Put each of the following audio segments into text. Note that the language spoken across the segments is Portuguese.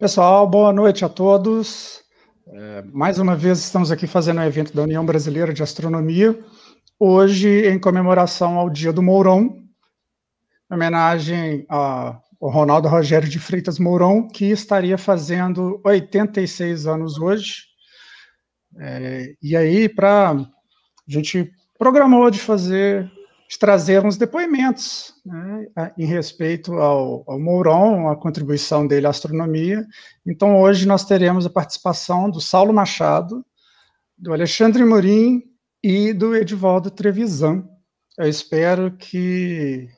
Pessoal, boa noite a todos. É, mais uma vez estamos aqui fazendo um evento da União Brasileira de Astronomia, hoje em comemoração ao Dia do Mourão, em homenagem ao Ronaldo Rogério de Freitas Mourão, que estaria fazendo 86 anos hoje. É, e aí, pra a gente programou de fazer de trazer uns depoimentos né, em respeito ao, ao Mouron, a contribuição dele à astronomia. Então, hoje nós teremos a participação do Saulo Machado, do Alexandre Morim e do Edivaldo Trevisan. Eu espero que,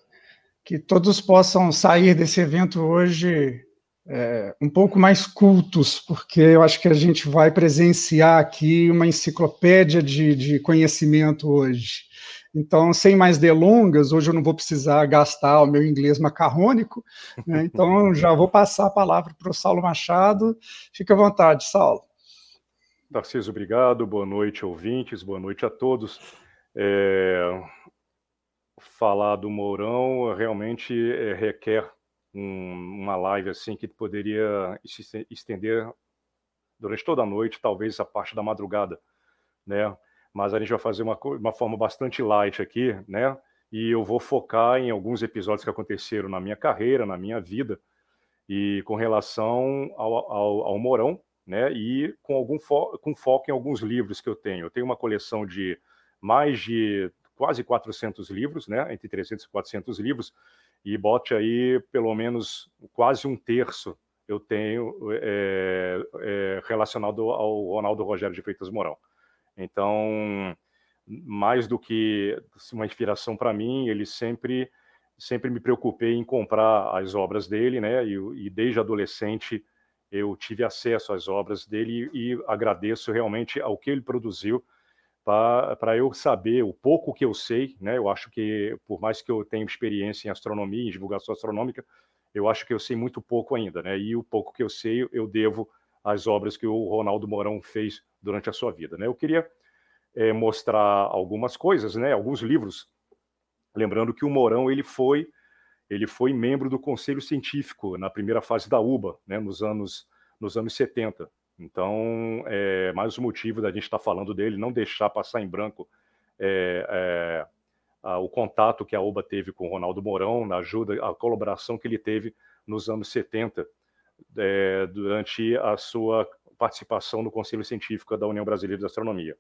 que todos possam sair desse evento hoje é, um pouco mais cultos, porque eu acho que a gente vai presenciar aqui uma enciclopédia de, de conhecimento hoje. Então, sem mais delongas, hoje eu não vou precisar gastar o meu inglês macarrônico, né? então já vou passar a palavra para o Saulo Machado. Fica à vontade, Saulo. Tarcísio, obrigado. Boa noite, ouvintes. Boa noite a todos. É... Falar do Mourão realmente é, requer um, uma live assim que poderia se estender durante toda a noite, talvez a parte da madrugada, né? mas a gente vai fazer uma, uma forma bastante light aqui, né? E eu vou focar em alguns episódios que aconteceram na minha carreira, na minha vida, e com relação ao, ao, ao Morão, né? E com algum fo com foco em alguns livros que eu tenho. Eu tenho uma coleção de mais de quase 400 livros, né? Entre 300 e 400 livros, e bote aí pelo menos quase um terço eu tenho é, é, é relacionado ao Ronaldo Rogério de Freitas Morão. Então, mais do que uma inspiração para mim, ele sempre sempre me preocupei em comprar as obras dele, né? E, e, desde adolescente eu tive acesso às obras dele e, agradeço realmente ao que ele produziu para eu saber o pouco que eu sei, né? Eu acho que por mais que eu tenha experiência em astronomia, em divulgação astronômica, eu acho que eu sei muito pouco ainda, né? E o pouco que eu sei eu devo as obras que o Ronaldo Mourão fez durante a sua vida. Né? Eu queria é, mostrar algumas coisas, né? alguns livros. Lembrando que o Mourão ele foi ele foi membro do Conselho Científico na primeira fase da UBA, né? nos anos nos anos 70. Então, é, mais um motivo da gente estar tá falando dele, não deixar passar em branco é, é a, o contato que a UBA teve com o Ronaldo Mourão, na ajuda, a colaboração que ele teve nos anos 70 é, durante a sua participação no Conselho Científico da União Brasileira de Astronomia.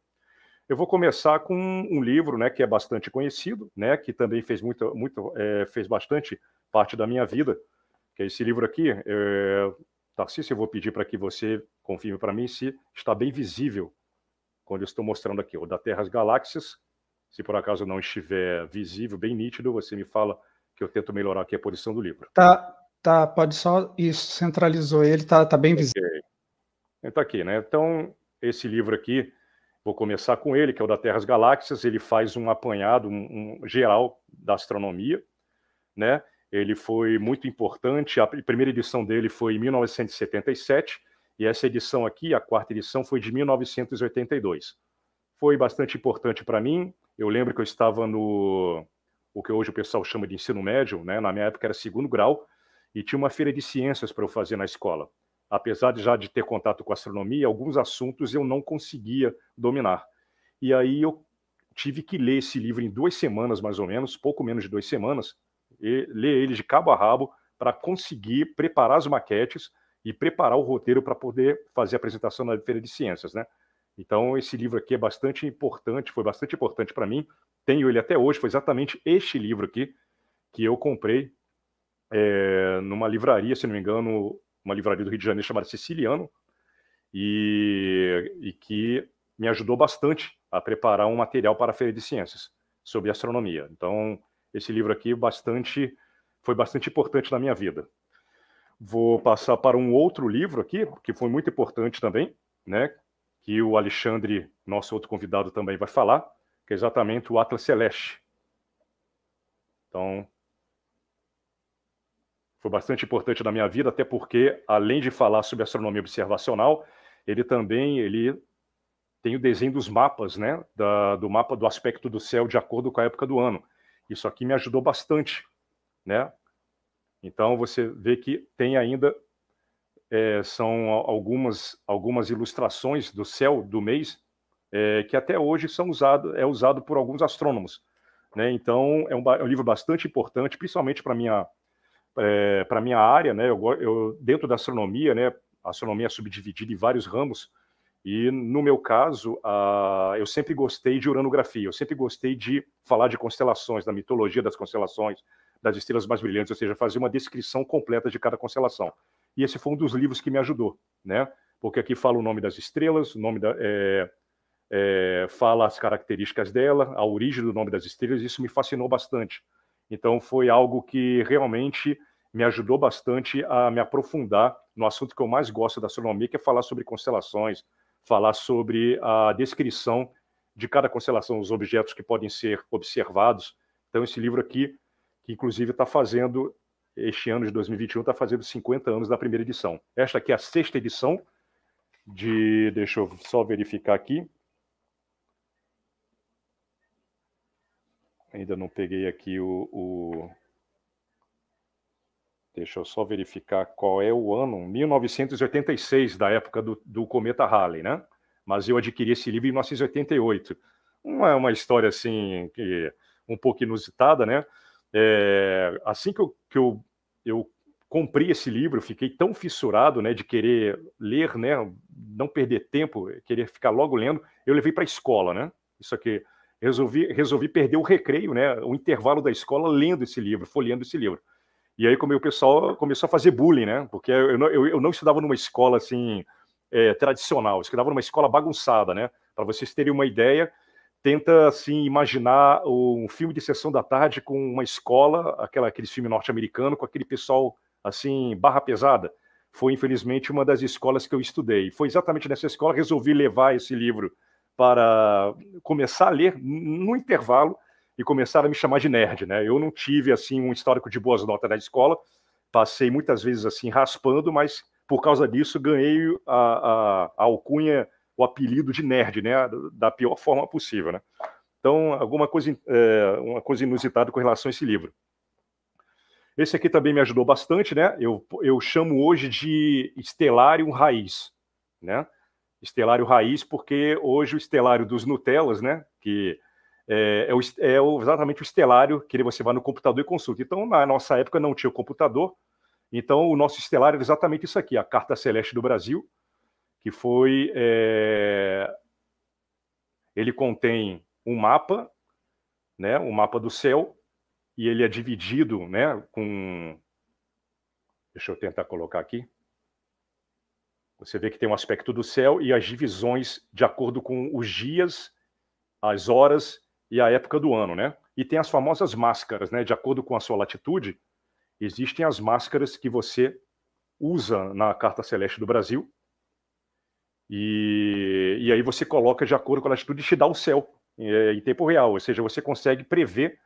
Eu vou começar com um livro, né, que é bastante conhecido, né, que também fez muito, muito é, fez bastante parte da minha vida, que é esse livro aqui. É, Tarcísio, eu vou pedir para que você confirme para mim se está bem visível quando eu estou mostrando aqui, o da Terra às Galáxias. Se por acaso não estiver visível, bem nítido, você me fala que eu tento melhorar aqui a posição do livro. Tá, Tá, pode só. Isso, centralizou ele, tá, tá bem visível. Okay. Está é, aqui, né? Então, esse livro aqui, vou começar com ele, que é o da Terras Galáxias, ele faz um apanhado um, um geral da astronomia, né? Ele foi muito importante, a primeira edição dele foi em 1977, e essa edição aqui, a quarta edição, foi de 1982. Foi bastante importante para mim, eu lembro que eu estava no, o que hoje o pessoal chama de ensino médio, né? Na minha época era segundo grau, e tinha uma feira de ciências para eu fazer na escola. Apesar de já de ter contato com astronomia, alguns assuntos eu não conseguia dominar. E aí eu tive que ler esse livro em duas semanas, mais ou menos, pouco menos de duas semanas, e ler ele de cabo a rabo para conseguir preparar as maquetes e preparar o roteiro para poder fazer a apresentação na feira de ciências, né? Então esse livro aqui é bastante importante, foi bastante importante para mim. Tenho ele até hoje, foi exatamente este livro aqui que eu comprei é, numa livraria, se não me engano, uma livraria do Rio de Janeiro chamada Siciliano, e, e que me ajudou bastante a preparar um material para a Feira de Ciências sobre astronomia. Então, esse livro aqui bastante foi bastante importante na minha vida. Vou passar para um outro livro aqui, que foi muito importante também, né, que o Alexandre, nosso outro convidado também vai falar, que é exatamente o Atlas Celeste. Então, foi bastante importante na minha vida, até porque, além de falar sobre astronomia observacional, ele também ele tem o desenho dos mapas, né, da, do mapa do aspecto do céu de acordo com a época do ano. Isso aqui me ajudou bastante, né? Então você vê que tem ainda é, são algumas algumas ilustrações do céu do mês é, que até hoje são usado é usado por alguns astrônomos, né? Então é um, é um livro bastante importante, principalmente para minha é, para minha área, né? Eu, eu, dentro da astronomia, né? A astronomia é subdividida em vários ramos. E no meu caso, a, eu sempre gostei de uranografia. Eu sempre gostei de falar de constelações, da mitologia das constelações, das estrelas mais brilhantes, ou seja, fazer uma descrição completa de cada constelação. E esse foi um dos livros que me ajudou, né? Porque aqui fala o nome das estrelas, o nome da é, é, fala as características dela, a origem do nome das estrelas. e Isso me fascinou bastante então, foi algo que realmente me ajudou bastante a me aprofundar no assunto que eu mais gosto da astronomia, que é falar sobre constelações, falar sobre a descrição de cada constelação, os objetos que podem ser observados. Então, esse livro aqui, que inclusive está fazendo, este ano de 2021, está fazendo 50 anos da primeira edição. Esta aqui é a sexta edição de. Deixa eu só verificar aqui. ainda não peguei aqui o, o, Deixa eu só verificar qual é o ano. 1986, da época do, do cometa Halley, né? Mas eu adquiri esse livro em 1988. Não é uma história assim, que, um pouco inusitada, né? É, assim que, eu, que eu, eu comprei esse livro, fiquei tão fissurado, né, de querer ler, né, não perder tempo, querer ficar logo lendo. Eu levei para a escola, né? Isso aqui resolvi, resolvi perder o recreio, né, o intervalo da escola lendo esse livro, folheando esse livro. E aí como o pessoal começou a fazer bullying, né? Porque eu não, eu, eu não estudava numa escola assim é, tradicional, eu estudava numa escola bagunçada, né? Para vocês terem uma ideia, tenta assim imaginar um filme de sessão da tarde com uma escola, aquela aquele filme norte-americano com aquele pessoal assim barra pesada. Foi infelizmente uma das escolas que eu estudei. Foi exatamente nessa escola que resolvi levar esse livro para começar a ler no intervalo e começar a me chamar de nerd, né? Eu não tive assim um histórico de boas notas na escola, passei muitas vezes assim raspando, mas por causa disso ganhei a, a, a alcunha, o apelido de nerd, né? Da pior forma possível, né? Então, alguma coisa, é, uma coisa inusitada com relação a esse livro. Esse aqui também me ajudou bastante, né? Eu, eu chamo hoje de Estelário Raiz, né? estelário raiz, porque hoje o estelário dos Nutellas, né, que é, é, o, é o, exatamente o estelário que você vai no computador e consulta. Então, na nossa época não tinha o computador, então o nosso estelário era exatamente isso aqui, a Carta Celeste do Brasil, que foi... É, ele contém um mapa, né, um mapa do céu, e ele é dividido né, com... Deixa eu tentar colocar aqui. Você vê que tem um aspecto do céu e as divisões de acordo com os dias, as horas e a época do ano, né? E tem as famosas máscaras, né? De acordo com a sua latitude, existem as máscaras que você usa na Carta Celeste do Brasil. E, e aí você coloca de acordo com a latitude e te dá o céu é, em tempo real. Ou seja, você consegue prever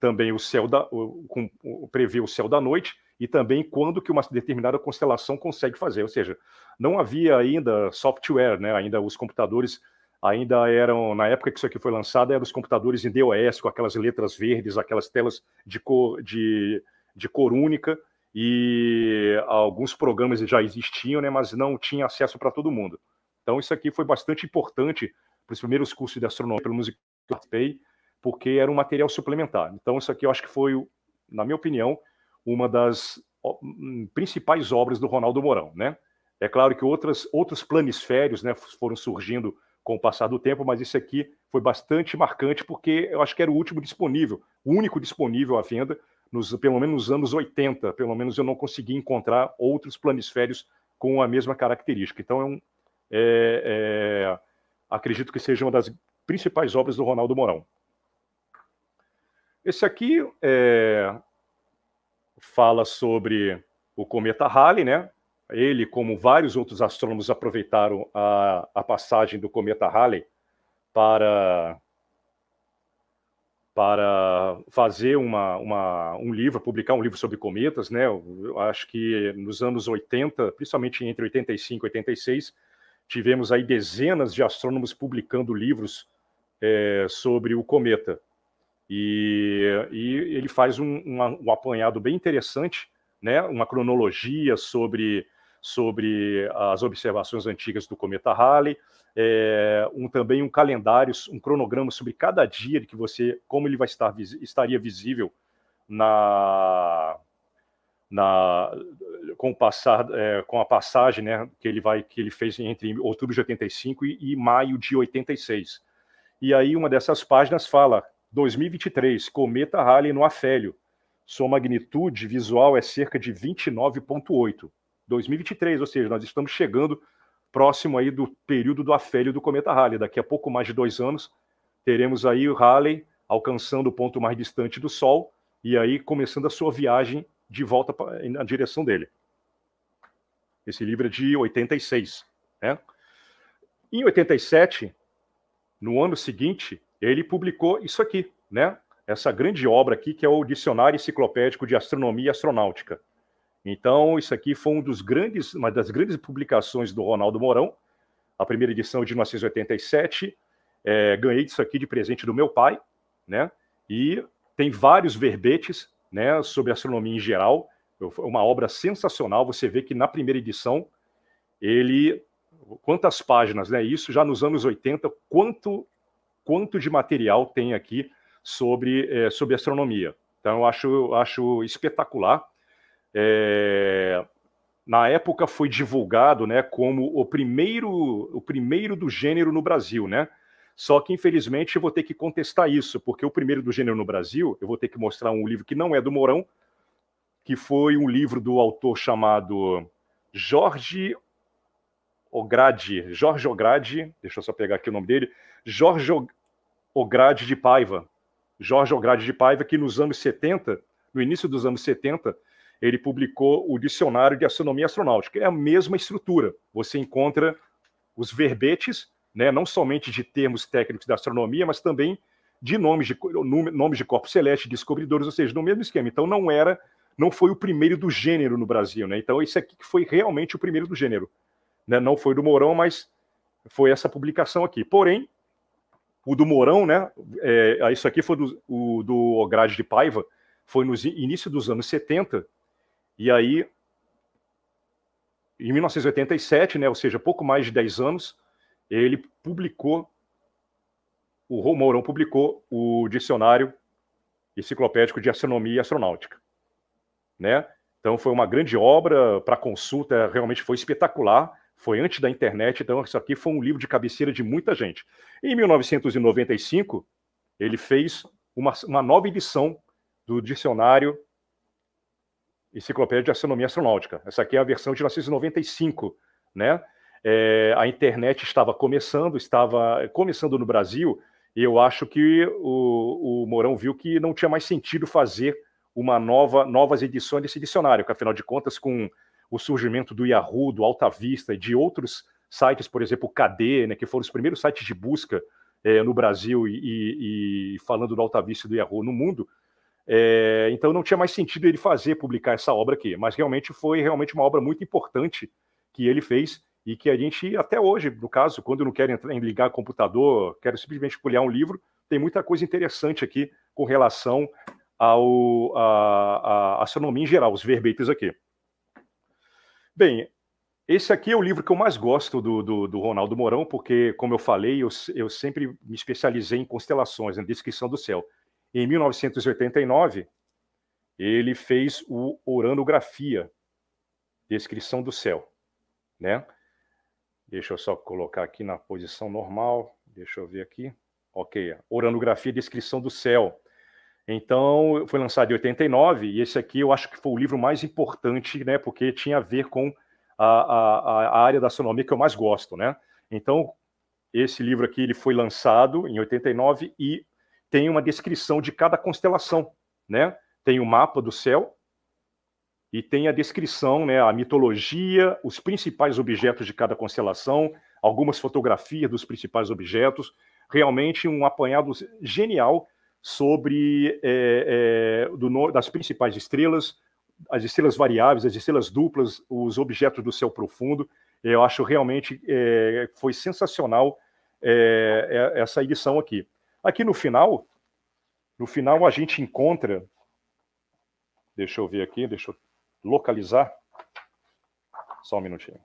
também o céu da, o, com, o, prever o céu da noite e também quando que uma determinada constelação consegue fazer. Ou seja, não havia ainda software, né? ainda os computadores ainda eram, na época que isso aqui foi lançado, eram os computadores em DOS, com aquelas letras verdes, aquelas telas de cor, de, de cor única, e alguns programas já existiam, né? mas não tinha acesso para todo mundo. Então isso aqui foi bastante importante para os primeiros cursos de astronomia pelo Music porque era um material suplementar. Então isso aqui eu acho que foi, na minha opinião, uma das hum, principais obras do Ronaldo Mourão, né? É claro que outras, outros planisférios né, foram surgindo com o passar do tempo, mas esse aqui foi bastante marcante porque eu acho que era o último disponível, o único disponível à venda, nos, pelo menos nos anos 80, pelo menos eu não consegui encontrar outros planisférios com a mesma característica. Então, é um, é, é, acredito que seja uma das principais obras do Ronaldo Mourão. Esse aqui é, fala sobre o cometa Halley, né? Ele, como vários outros astrônomos, aproveitaram a, a passagem do cometa Halley para, para fazer uma, uma, um livro, publicar um livro sobre cometas, né? Eu acho que nos anos 80, principalmente entre 85 e 86, tivemos aí dezenas de astrônomos publicando livros é, sobre o cometa. E, e ele faz um, um, um, apanhado bem interessante, né? uma cronologia sobre, sobre as observações antigas do cometa Halley, é, um, também um calendário, um cronograma sobre cada dia que você, como ele vai estar estaria visível na, na, com, passar, é, com a passagem né, que ele vai que ele fez entre outubro de 85 e, e, maio de 86. E aí uma dessas páginas fala 2023, cometa Halley no Afélio. Sua magnitude visual é cerca de 29,8. 2023, ou seja, nós estamos chegando próximo aí do período do afélio do cometa Halley. Daqui a pouco mais de dois anos, teremos aí o Halley alcançando o ponto mais distante do Sol e aí começando a sua viagem de volta pra, na direção dele. Esse livro é de 86. Né? Em 87, no ano seguinte, ele publicou isso aqui, né? Essa grande obra aqui, que é o Dicionário Enciclopédico de Astronomia e Astronáutica. Então, isso aqui foi um dos grandes, uma das grandes publicações do Ronaldo Mourão, a primeira edição de 1987. É, ganhei isso aqui de presente do meu pai, né? E tem vários verbetes, né, sobre astronomia em geral. Uma obra sensacional. Você vê que na primeira edição ele quantas páginas, né? Isso já nos anos 80, quanto quanto de material tem aqui sobre, é, sobre astronomia. Então, eu acho, eu acho espetacular. É, na época foi divulgado né, como o primeiro, o primeiro do gênero no Brasil, né? Só que, infelizmente, eu vou ter que contestar isso, porque o primeiro do gênero no Brasil, eu vou ter que mostrar um livro que não é do Mourão, que foi um livro do autor chamado Jorge Ograde, Jorge Ograde, deixa eu só pegar aqui o nome dele, Jorge Ograde de Paiva, Jorge Ograde de Paiva, que nos anos 70, no início dos anos 70, ele publicou o Dicionário de Astronomia Astronáutica. É a mesma estrutura. Você encontra os verbetes, né, não somente de termos técnicos da astronomia, mas também de nomes de, nomes de corpos celestes, descobridores, ou seja, no mesmo esquema. Então não era, não foi o primeiro do gênero no Brasil. Né? Então esse aqui que foi realmente o primeiro do gênero. Né? Não foi do Mourão, mas foi essa publicação aqui. Porém, o do Mourão, né? É, ah, isso aqui foi do, o, do Ograde de Paiva, foi no início dos anos 70, e aí, em 1987, né, ou seja, pouco mais de 10 anos, ele publicou, o Romorão publicou o dicionário enciclopédico de astronomia e astronáutica, né? Então foi uma grande obra para consulta, realmente foi espetacular. Foi antes da internet, então isso aqui foi um livro de cabeceira de muita gente. Em 1995, ele fez uma, uma nova edição do dicionário Enciclopédia de Astronomia Astronáutica. Essa aqui é a versão de 1995, né? É, a internet estava começando, estava começando no Brasil, e eu acho que o, o Mourão viu que não tinha mais sentido fazer uma nova, novas edições desse dicionário, que afinal de contas, com o surgimento do Yahoo, do Alta Vista e de outros sites, por exemplo, o KD, né, que foram os primeiros sites de busca é, no Brasil e, e, falando do Alta Vista e do Yahoo no mundo, é, então não tinha mais sentido ele fazer publicar essa obra aqui, mas realmente foi realmente uma obra muito importante que ele fez e que a gente até hoje, no caso, quando não quero entrar em ligar computador, quero simplesmente folhear um livro, tem muita coisa interessante aqui com relação ao a, a astronomia em geral, os verbetes aqui. Bem, esse aqui é o livro que eu mais gosto do, do, do Ronaldo Mourão, porque, como eu falei, eu, eu sempre me especializei em constelações, na né, descrição do céu. Em 1989, ele fez o Oranografia, descrição do céu, né? Deixa eu só colocar aqui na posição normal, deixa eu ver aqui. Ok, Oranografia, descrição do céu. Então, foi lançado em 89, e esse aqui eu acho que foi o livro mais importante, né, porque tinha a ver com a, a, a área da astronomia que eu mais gosto, né? Então, esse livro aqui ele foi lançado em 89 e tem uma descrição de cada constelação, né? Tem o mapa do céu e tem a descrição, né, a mitologia, os principais objetos de cada constelação, algumas fotografias dos principais objetos, realmente um apanhado genial sobre é, é, do, das principais estrelas, as estrelas variáveis, as estrelas duplas, os objetos do céu profundo. Eu acho realmente é, foi sensacional é, é, essa edição aqui. Aqui no final, no final a gente encontra, deixa eu ver aqui, deixa eu localizar, só um minutinho.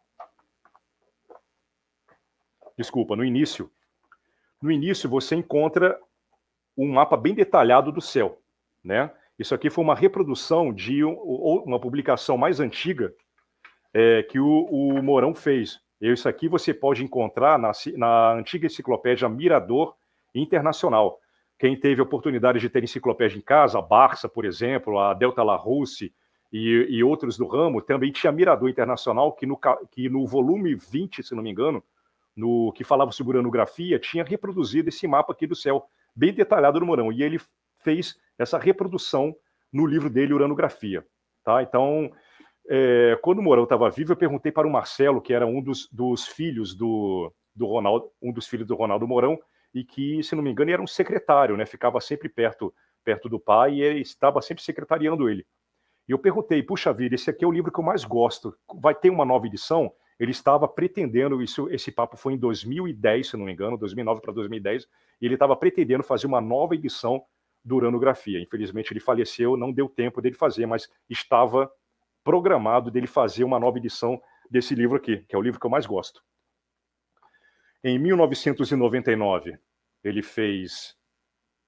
Desculpa, no início, no início você encontra um mapa bem detalhado do céu, né? Isso aqui foi uma reprodução de um, uma publicação mais antiga é, que o, o, Mourão fez. Isso aqui você pode encontrar na, na antiga enciclopédia Mirador Internacional. Quem teve a oportunidade de ter enciclopédia em casa, a Barça, por exemplo, a Delta La Russe e, e, outros do ramo, também tinha Mirador Internacional, que no, que no volume 20, se não me engano, no que falava sobre uranografia, tinha reproduzido esse mapa aqui do céu bem detalhado do Mourão. E ele fez essa reprodução no livro dele, Uranografia. Tá? Então, é, quando o Mourão estava vivo, eu perguntei para o Marcelo, que era um dos, dos filhos do, do, Ronaldo, um dos filhos do Ronaldo Mourão, e que, se não me engano, era um secretário, né? Ficava sempre perto perto do pai e ele estava sempre secretariando ele. E eu perguntei, puxa vida, esse aqui é o livro que eu mais gosto. Vai ter uma nova edição? ele estava pretendendo, isso, esse papo foi em 2010, se não me engano, 2009 para 2010, e ele estava pretendendo fazer uma nova edição do Uranografia. Infelizmente ele faleceu, não deu tempo dele fazer, mas estava programado dele fazer uma nova edição desse livro aqui, que é o livro que eu mais gosto. Em 1999, ele fez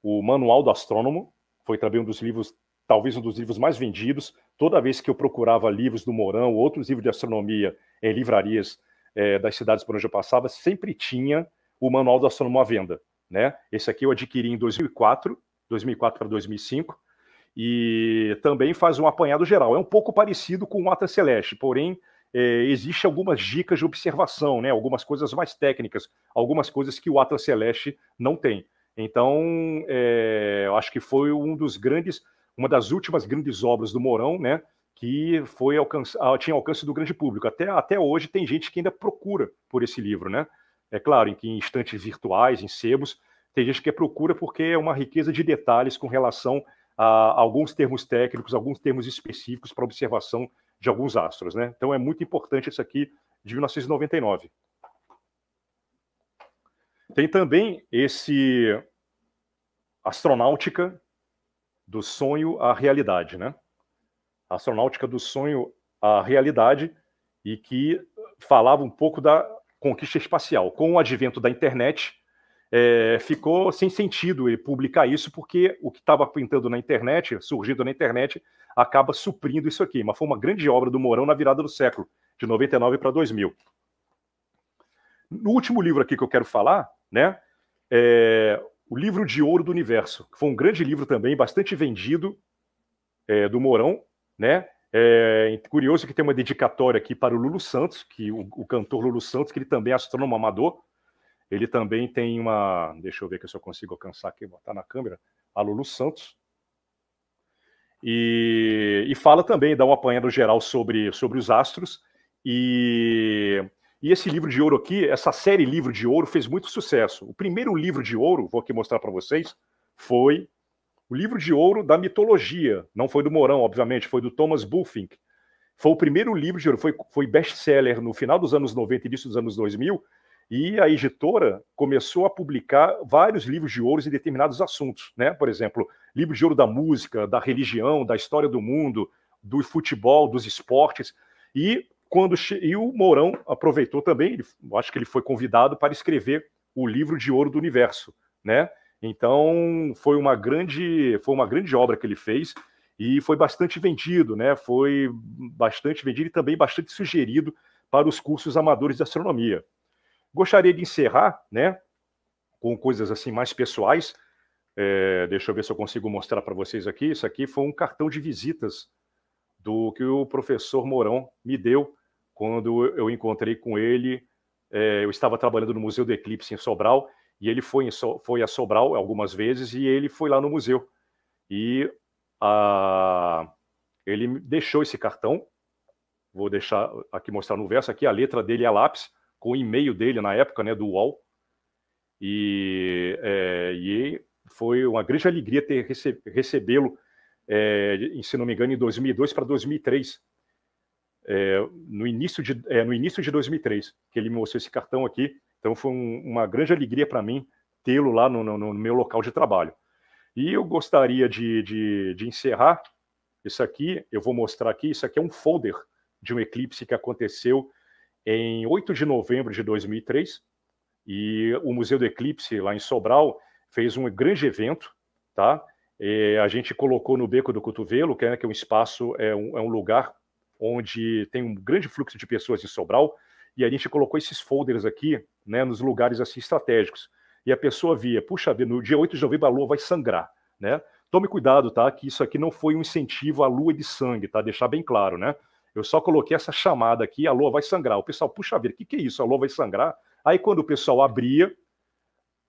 o Manual do Astrônomo, foi também um dos livros talvez um dos livros mais vendidos. Toda vez que eu procurava livros do Morão, outros livros de astronomia em livrarias é, das cidades por onde eu passava, sempre tinha o Manual do Astrônomo à venda. Né? Esse aqui eu adquiri em 2004, 2004 para 2005, e também faz um apanhado geral. É um pouco parecido com o Ata Celeste, porém é, existe algumas dicas de observação, né? algumas coisas mais técnicas, algumas coisas que o Atlas Celeste não tem. Então, é, acho que foi um dos grandes uma das últimas grandes obras do Morão, né? Que foi alcance, ah, tinha alcance do grande público. Até, até hoje tem gente que ainda procura por esse livro, né? É claro, em, em estantes virtuais, em sebos, tem gente que procura porque é uma riqueza de detalhes com relação a, a alguns termos técnicos, alguns termos específicos para observação de alguns astros, né? Então é muito importante isso aqui de 1999. Tem também esse Astronáutica, do sonho à realidade, né? A astronáutica do sonho à realidade e que falava um pouco da conquista espacial. Com o advento da internet, é, ficou sem sentido ele publicar isso, porque o que estava pintando na internet, surgindo na internet, acaba suprindo isso aqui. Mas foi uma grande obra do Morão na virada do século, de 99 para 2000. No último livro aqui que eu quero falar, né, é, o Livro de Ouro do Universo, que foi um grande livro também, bastante vendido, é, do Mourão, né? É, curioso que tem uma dedicatória aqui para o Lulu Santos, que o, o, cantor Lulu Santos, que ele também é astrônomo amador, ele também tem uma. Deixa eu ver que eu só consigo alcançar aqui, botar na câmera, a Lulu Santos. E, e fala também, dá um apanhado geral sobre, sobre os astros. E e esse livro de ouro aqui, essa série Livro de Ouro, fez muito sucesso. O primeiro livro de ouro, vou aqui mostrar para vocês, foi o livro de ouro da mitologia. Não foi do Morão, obviamente, foi do Thomas Bulfink. Foi o primeiro livro de ouro, foi, foi best-seller no final dos anos 90 e início dos anos 2000. E a editora começou a publicar vários livros de ouro em determinados assuntos, né? Por exemplo, livro de ouro da música, da religião, da história do mundo, do futebol, dos esportes. E quando e o Mourão aproveitou também, ele, acho que ele foi convidado para escrever o livro de ouro do universo, né? Então foi uma grande foi uma grande obra que ele fez e foi bastante vendido, né? Foi bastante vendido e também bastante sugerido para os cursos amadores de astronomia. Gostaria de encerrar, né, com coisas assim mais pessoais. É, deixa eu ver se eu consigo mostrar para vocês aqui. Isso aqui foi um cartão de visitas do que o professor Mourão me deu quando eu encontrei com ele. É, eu estava trabalhando no Museu do Eclipse em Sobral e ele foi, so, foi a Sobral algumas vezes e ele foi lá no museu. E a, ele deixou esse cartão, vou deixar aqui mostrar no verso, aqui a letra dele é lápis, com o e-mail dele na época, né, do UOL. E, é, e foi uma grande alegria ter recebê-lo é, se não me engano, em 2002 para 2003. É, no, início de, é, no início de 2003, que ele me mostrou esse cartão aqui. Então foi um, uma grande alegria para mim tê-lo lá no, no, no, meu local de trabalho. E eu gostaria de, de, de encerrar isso aqui. Eu vou mostrar aqui. Isso aqui é um folder de um eclipse que aconteceu em 8 de novembro de 2003. E o Museu do Eclipse, lá em Sobral, fez um grande evento, tá? a gente colocou no Beco do Cotovelo, que é, né, que é um espaço, é um, é um lugar onde tem um grande fluxo de pessoas em Sobral, e a gente colocou esses folders aqui, né, nos lugares assim estratégicos. E a pessoa via, puxa vida, no dia 8 de novembro a lua vai sangrar, né? Tome cuidado, tá? Que isso aqui não foi um incentivo à lua de sangue, tá? Deixar bem claro, né? Eu só coloquei essa chamada aqui, a lua vai sangrar. O pessoal, puxa vida, o que, que é isso? A lua vai sangrar? Aí quando o pessoal abria,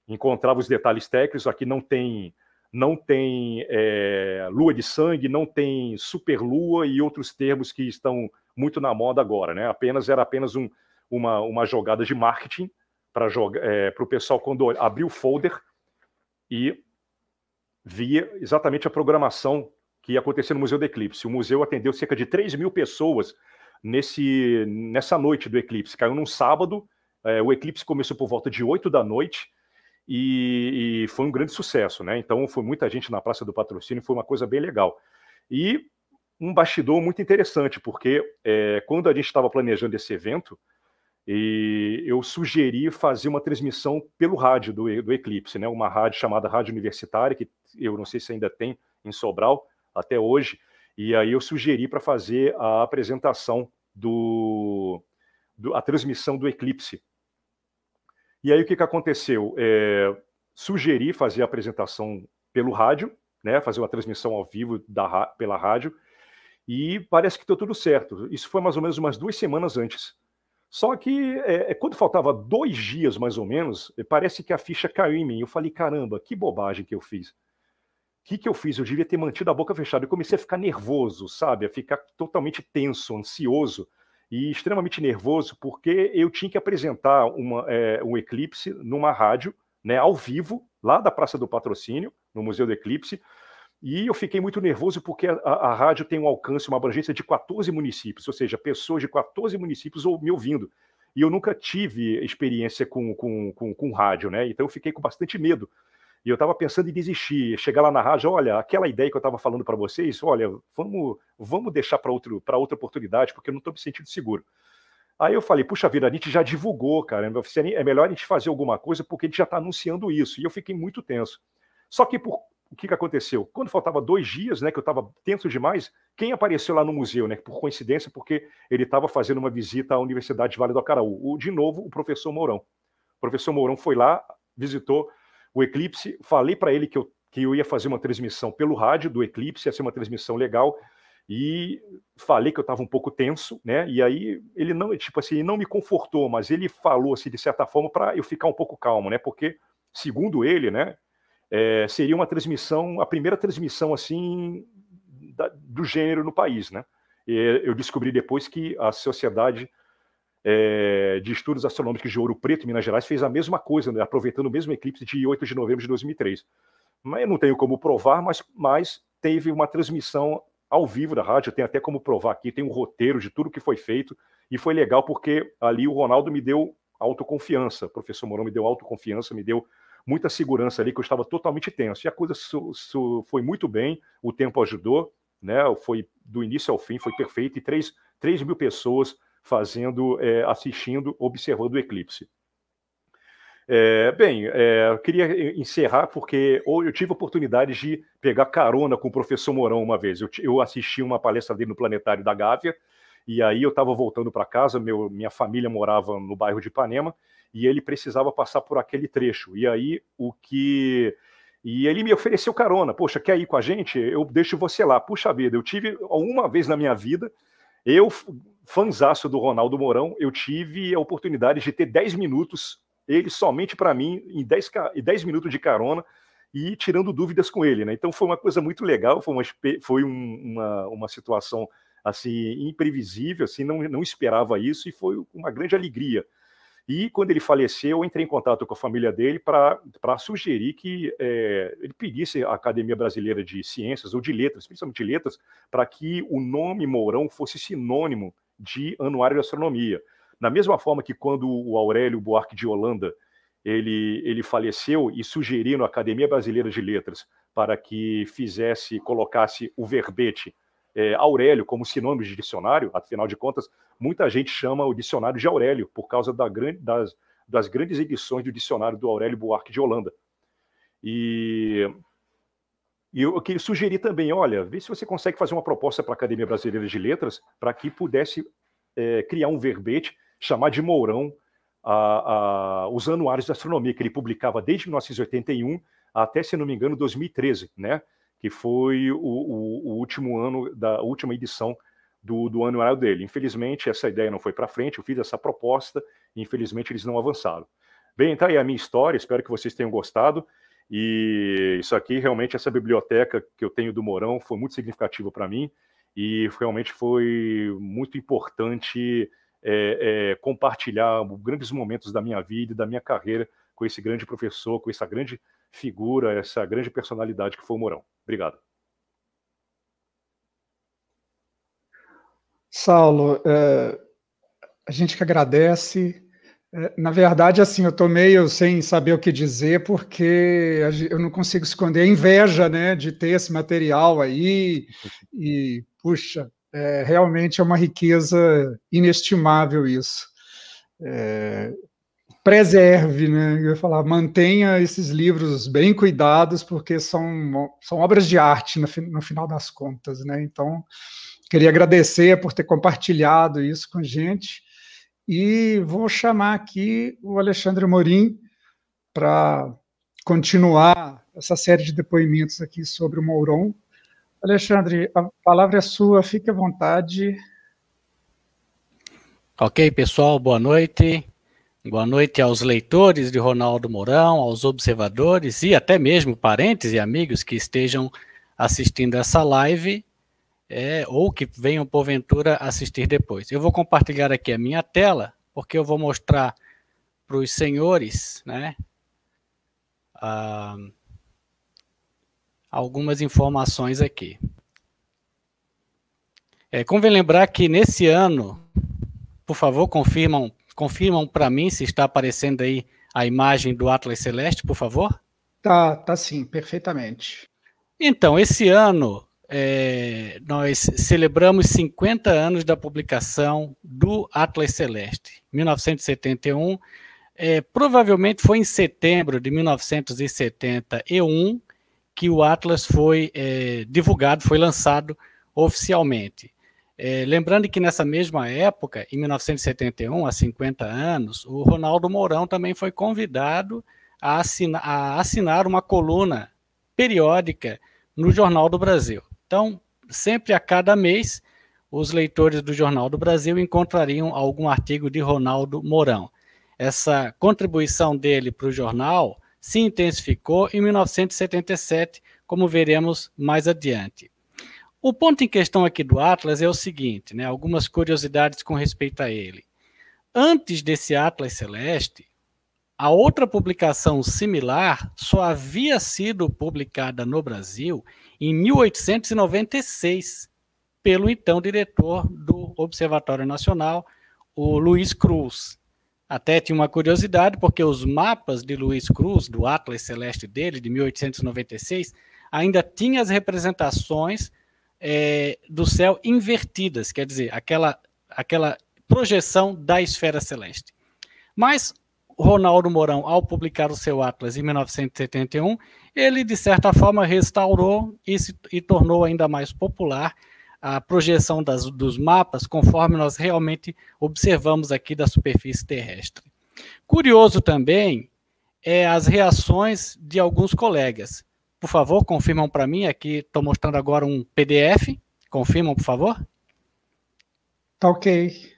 encontrava os detalhes técnicos, aqui não tem não tem é, lua de sangue, não tem superlua e outros termos que estão muito na moda agora, né? Apenas era apenas um, uma, uma jogada de marketing para é, o pessoal quando abriu o folder e via exatamente a programação que ia acontecer no Museu do Eclipse. O museu atendeu cerca de 3 mil pessoas nesse, nessa noite do eclipse. Caiu num sábado, é, o eclipse começou por volta de 8 da noite, e, e, foi um grande sucesso, né? Então foi muita gente na Praça do Patrocínio, foi uma coisa bem legal. E um bastidor muito interessante, porque é, quando a gente estava planejando esse evento, e eu sugeri fazer uma transmissão pelo rádio do, do Eclipse, né? Uma rádio chamada Rádio Universitária, que eu não sei se ainda tem em Sobral até hoje. E aí eu sugeri para fazer a apresentação do, do a transmissão do Eclipse e aí o que, que aconteceu? É, sugeri fazer a apresentação pelo rádio, né, fazer uma transmissão ao vivo da, pela rádio, e parece que deu tudo certo. Isso foi mais ou menos umas duas semanas antes. Só que é, é quando faltava dois dias, mais ou menos, é, parece que a ficha caiu em mim. Eu falei, caramba, que bobagem que eu fiz. O que, que eu fiz? Eu devia ter mantido a boca fechada. Eu comecei a ficar nervoso, sabe? A ficar totalmente tenso, ansioso e extremamente nervoso porque eu tinha que apresentar uma, é, um eclipse numa rádio, né, ao vivo, lá da Praça do Patrocínio, no Museu do Eclipse. E eu fiquei muito nervoso porque a, a, rádio tem um alcance, uma abrangência de 14 municípios, ou seja, pessoas de 14 municípios me ouvindo. E eu nunca tive experiência com, com, com, com rádio, né? Então eu fiquei com bastante medo. E eu estava pensando em desistir, chegar lá na rádio, olha, aquela ideia que eu estava falando para vocês, olha, vamos, vamos deixar para outra oportunidade, porque eu não estou me sentindo seguro. Aí eu falei, puxa vida, a gente já divulgou, cara, é, é melhor a gente fazer alguma coisa, porque a gente já está anunciando isso. E eu fiquei muito tenso. Só que por, o que, que aconteceu? Quando faltava dois dias, né, que eu estava tenso demais, quem apareceu lá no museu, né, por coincidência, porque ele estava fazendo uma visita à Universidade de Vale do Acaraú, o, de novo, o professor Mourão. O professor Mourão foi lá, visitou o Eclipse, falei para ele que eu, que eu ia fazer uma transmissão pelo rádio do Eclipse, ia ser uma transmissão legal, e falei que eu estava um pouco tenso, né? E aí ele não, tipo assim, não me confortou, mas ele falou assim de certa forma para eu ficar um pouco calmo, né? Porque segundo ele, né, é, seria uma transmissão, a primeira transmissão assim da, do gênero no país, né? E eu descobri depois que a sociedade é, de Estudos Astronômicos de Ouro Preto, em Minas Gerais, fez a mesma coisa, né, aproveitando o mesmo eclipse de 8 de novembro de 2003. Mas não tenho como provar, mas, mas teve uma transmissão ao vivo da rádio, tem até como provar aqui, tem um roteiro de tudo que foi feito, e foi legal porque ali o Ronaldo me deu autoconfiança, o professor Morão me deu autoconfiança, me deu muita segurança ali, que eu estava totalmente tenso. E a coisa su, su, foi muito bem, o tempo ajudou, né? Foi do início ao fim, foi perfeito, e 3, 3 mil pessoas fazendo, é, assistindo, observando o eclipse. É, bem, é, eu queria encerrar porque eu tive a oportunidade de pegar carona com o professor Mourão uma vez. Eu, eu assisti uma palestra dele no Planetário da Gávea, e aí eu estava voltando para casa, meu, minha família morava no bairro de Ipanema, e ele precisava passar por aquele trecho. E aí o que. E ele me ofereceu carona. Poxa, quer ir com a gente? Eu deixo você lá. Puxa vida, eu tive uma vez na minha vida, eu fanzaço do Ronaldo Mourão, eu tive a oportunidade de ter 10 minutos, ele somente para mim, em 10, 10 minutos de carona, e tirando dúvidas com ele, né? Então foi uma coisa muito legal, foi uma, foi uma, uma situação assim imprevisível, assim não, não esperava isso e foi uma grande alegria. E quando ele faleceu, eu entrei em contato com a família dele para sugerir que é, ele pedisse à Academia Brasileira de Ciências ou de Letras, principalmente de Letras, para que o nome Mourão fosse sinônimo de Anuário de Astronomia. Na mesma forma que quando o Aurélio Buarque de Holanda ele, ele faleceu e sugeriram a Academia Brasileira de Letras para que fizesse, colocasse o verbete é, Aurélio como sinônimo de dicionário, afinal de contas, muita gente chama o dicionário de Aurélio por causa da grande, das, das grandes edições do dicionário do Aurélio Buarque de Holanda. E e eu, queria sugerir também, olha, vê se você consegue fazer uma proposta para a Academia Brasileira de Letras para que pudesse é, criar um verbete, chamar de Mourão a, a, os anuários de astronomia que ele publicava desde 1981 até, se não me engano, 2013, né? que foi o, o, o último ano da última edição do, do anuário dele. Infelizmente, essa ideia não foi para frente, eu fiz essa proposta e, infelizmente, eles não avançaram. Bem, tá aí a minha história, espero que vocês tenham gostado. E isso aqui, realmente, essa biblioteca que eu tenho do Morão foi muito significativa para mim e realmente foi muito importante é, é, compartilhar grandes momentos da minha vida e da minha carreira com esse grande professor, com essa grande figura, essa grande personalidade que foi o Morão. Obrigado. Saulo, é, a gente que agradece é, na verdade, assim, eu estou meio sem saber o que dizer, porque eu não consigo esconder a inveja né, de ter esse material aí. E, puxa, é, realmente é uma riqueza inestimável isso. É, preserve, né? Eu ia falar, mantenha esses livros bem cuidados, porque são, são obras de arte, no, no final das contas, né? Então, queria agradecer por ter compartilhado isso com a gente e vou chamar aqui o Alexandre Morim para continuar essa série de depoimentos aqui sobre o Mouron. Alexandre, a palavra é sua, fique à vontade. Ok, pessoal, boa noite. Boa noite aos leitores de Ronaldo Mourão, aos observadores e até mesmo parentes e amigos que estejam assistindo essa live é, ou que venham porventura assistir depois. Eu vou compartilhar aqui a minha tela, porque eu vou mostrar para os senhores né, algumas informações aqui. É, convém lembrar que nesse ano, por favor, confirmam, confirmam para mim se está aparecendo aí a imagem do Atlas Celeste, por favor. Tá, tá sim, perfeitamente. Então, esse ano é, nós celebramos 50 anos da publicação do Atlas Celeste, 1971. É, provavelmente foi em setembro de 1971 que o Atlas foi é, divulgado, foi lançado oficialmente. É, lembrando que nessa mesma época, em 1971, há 50 anos, o Ronaldo Mourão também foi convidado a a assinar uma coluna periódica no Jornal do Brasil. Então, sempre a cada mês, os leitores do Jornal do Brasil encontrariam algum artigo de Ronaldo Mourão. Essa contribuição dele para o jornal se intensificou em 1977, como veremos mais adiante. O ponto em questão aqui do Atlas é o seguinte, né, algumas curiosidades com respeito a ele. Antes desse Atlas Celeste, a outra publicação similar só havia sido publicada no Brasil em 1896, pelo então diretor do Observatório Nacional, o Luiz Cruz. Até tinha uma curiosidade, porque os mapas de Luiz Cruz, do Atlas Celeste dele, de 1896, ainda tinham as representações é, do céu invertidas, quer dizer, aquela, aquela projeção da esfera celeste. Mas Ronaldo Mourão, ao publicar o seu Atlas em 1971, ele, de certa forma, restaurou e, se, e tornou ainda mais popular a projeção das, dos mapas, conforme nós realmente observamos aqui da superfície terrestre. Curioso também é as reações de alguns colegas. Por favor, confirmam para mim, aqui estou mostrando agora um PDF. Confirmam, por favor. Tá ok.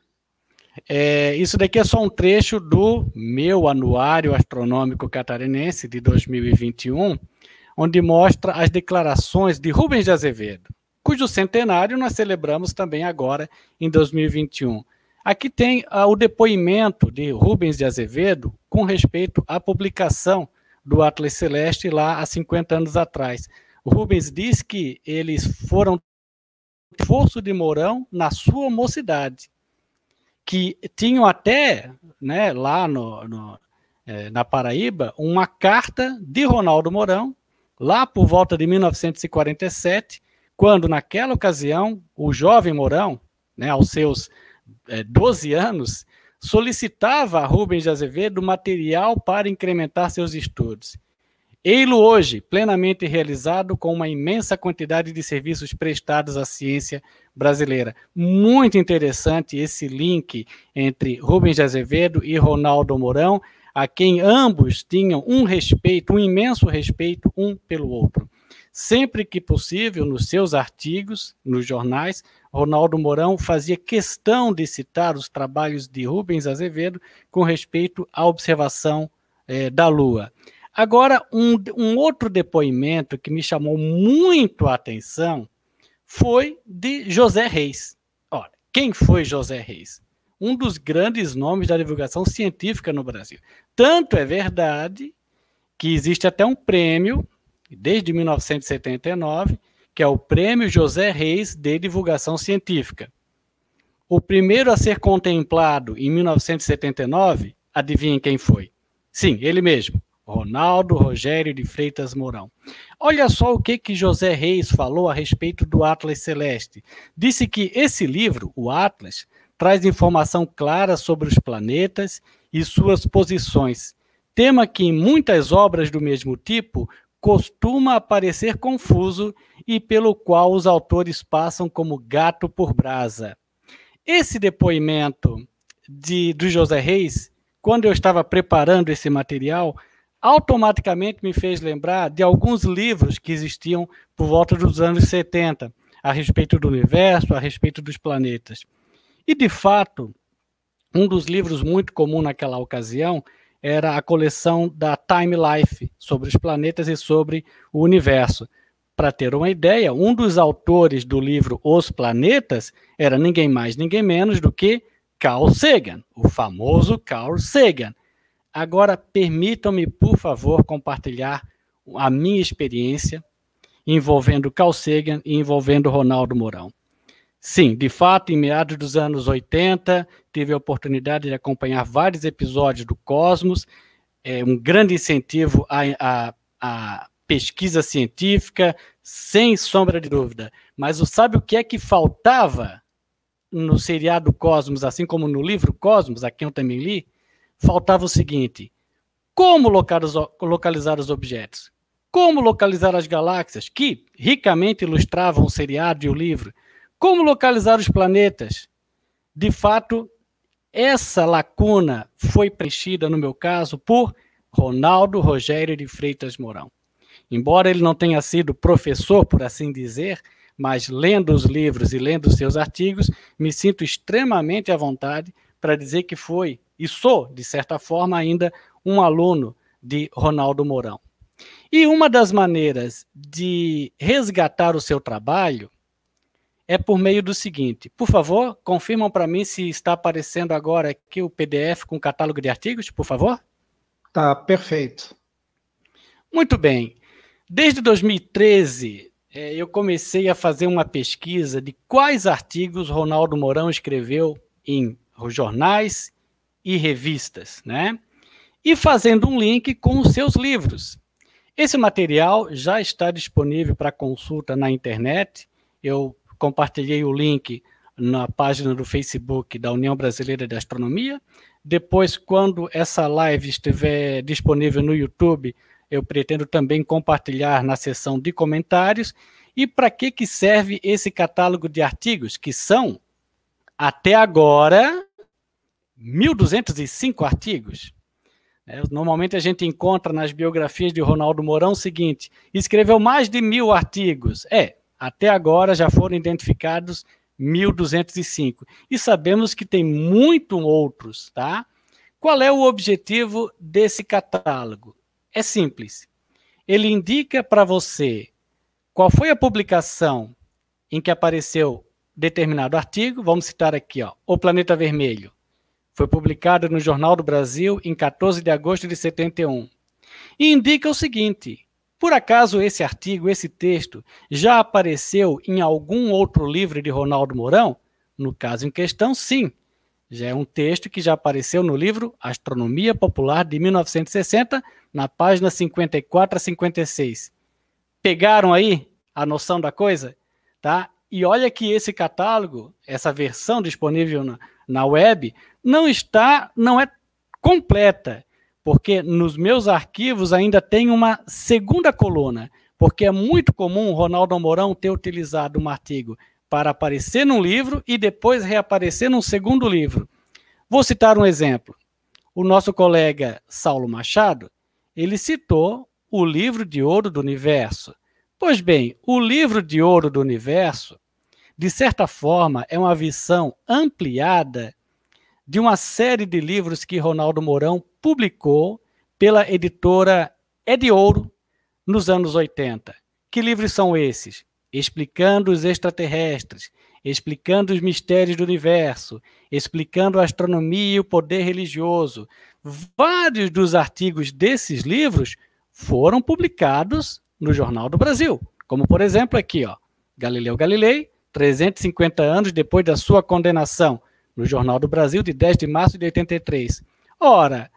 É, isso daqui é só um trecho do meu Anuário Astronômico Catarinense de 2021, onde mostra as declarações de Rubens de Azevedo, cujo centenário nós celebramos também agora em 2021. Aqui tem ah, o depoimento de Rubens de Azevedo com respeito à publicação do Atlas Celeste lá há 50 anos atrás. O Rubens diz que eles foram esforço de Mourão na sua mocidade que tinham até, né, lá no, no, é, na Paraíba, uma carta de Ronaldo Mourão, lá por volta de 1947, quando, naquela ocasião, o jovem Mourão, né, aos seus é, 12 anos, solicitava a Rubens de Azevedo material para incrementar seus estudos. Ei-lo hoje, plenamente realizado, com uma imensa quantidade de serviços prestados à ciência brasileira. Muito interessante esse link entre Rubens de Azevedo e Ronaldo Mourão, a quem ambos tinham um respeito, um imenso respeito um pelo outro. Sempre que possível, nos seus artigos, nos jornais, Ronaldo Mourão fazia questão de citar os trabalhos de Rubens Azevedo com respeito à observação eh, da Lua. Agora, um, um outro depoimento que me chamou muito a atenção foi de José Reis. Olha, quem foi José Reis? Um dos grandes nomes da divulgação científica no Brasil. Tanto é verdade que existe até um prêmio, desde 1979, que é o Prêmio José Reis de Divulgação Científica. O primeiro a ser contemplado em 1979, adivinhe quem foi? Sim, ele mesmo, Ronaldo Rogério de Freitas Mourão. Olha só o que, que José Reis falou a respeito do Atlas Celeste. Disse que esse livro, o Atlas, traz informação clara sobre os planetas e suas posições, tema que em muitas obras do mesmo tipo costuma aparecer confuso e pelo qual os autores passam como gato por brasa. Esse depoimento de, do José Reis, quando eu estava preparando esse material, automaticamente me fez lembrar de alguns livros que existiam por volta dos anos 70 a respeito do universo, a respeito dos planetas. E de fato, um dos livros muito comum naquela ocasião era a coleção da Time Life sobre os planetas e sobre o universo. Para ter uma ideia, um dos autores do livro Os Planetas era ninguém mais, ninguém menos do que Carl Sagan, o famoso Carl Sagan. Agora, permitam-me, por favor, compartilhar a minha experiência envolvendo Carl Sagan e envolvendo Ronaldo Mourão. Sim, de fato, em meados dos anos 80, tive a oportunidade de acompanhar vários episódios do Cosmos, é, um grande incentivo à, à, à pesquisa científica, sem sombra de dúvida. Mas sabe o que é que faltava no seriado Cosmos, assim como no livro Cosmos, a quem eu também li? faltava o seguinte: como localizar os objetos? Como localizar as galáxias, que ricamente ilustravam o seriado e o livro? Como localizar os planetas? De fato, essa lacuna foi preenchida, no meu caso, por Ronaldo Rogério de Freitas Mourão. Embora ele não tenha sido professor, por assim dizer, mas lendo os livros e lendo os seus artigos, me sinto extremamente à vontade para dizer que foi e sou, de certa forma, ainda um aluno de Ronaldo Mourão. E uma das maneiras de resgatar o seu trabalho é por meio do seguinte. Por favor, confirmam para mim se está aparecendo agora aqui o PDF com o catálogo de artigos, por favor. Tá perfeito. Muito bem. Desde 2013, é, eu comecei a fazer uma pesquisa de quais artigos Ronaldo Mourão escreveu em os jornais e revistas, né? E fazendo um link com os seus livros. Esse material já está disponível para consulta na internet. Eu compartilhei o link na página do Facebook da União Brasileira de Astronomia. Depois, quando essa live estiver disponível no YouTube, eu pretendo também compartilhar na seção de comentários. E para que, que serve esse catálogo de artigos? Que são, até agora, 1.205 artigos. É, normalmente a gente encontra nas biografias de Ronaldo Mourão o seguinte: escreveu mais de mil artigos. É, até agora já foram identificados 1.205. E sabemos que tem muito outros, tá? Qual é o objetivo desse catálogo? É simples. Ele indica para você qual foi a publicação em que apareceu determinado artigo. Vamos citar aqui, ó, O Planeta Vermelho. Foi publicada no Jornal do Brasil em 14 de agosto de 71. E indica o seguinte: por acaso esse artigo, esse texto, já apareceu em algum outro livro de Ronaldo Mourão? No caso em questão, sim. Já é um texto que já apareceu no livro Astronomia Popular de 1960, na página 54 a 56. Pegaram aí a noção da coisa? Tá? E olha que esse catálogo, essa versão disponível na, na web, não está, não é completa, porque nos meus arquivos ainda tem uma segunda coluna, porque é muito comum o Ronaldo Mourão ter utilizado um artigo para aparecer num livro e depois reaparecer num segundo livro. Vou citar um exemplo. O nosso colega Saulo Machado, ele citou o livro de ouro do universo, Pois bem, o livro de ouro do universo, de certa forma, é uma visão ampliada de uma série de livros que Ronaldo Mourão publicou pela editora É de Ouro nos anos 80. Que livros são esses? Explicando os extraterrestres, explicando os mistérios do universo, explicando a astronomia e o poder religioso. Vários dos artigos desses livros foram publicados no Jornal do Brasil. Como, por exemplo, aqui, ó, Galileu Galilei, 350 anos depois da sua condenação, no Jornal do Brasil, de 10 de março de 83. Ora,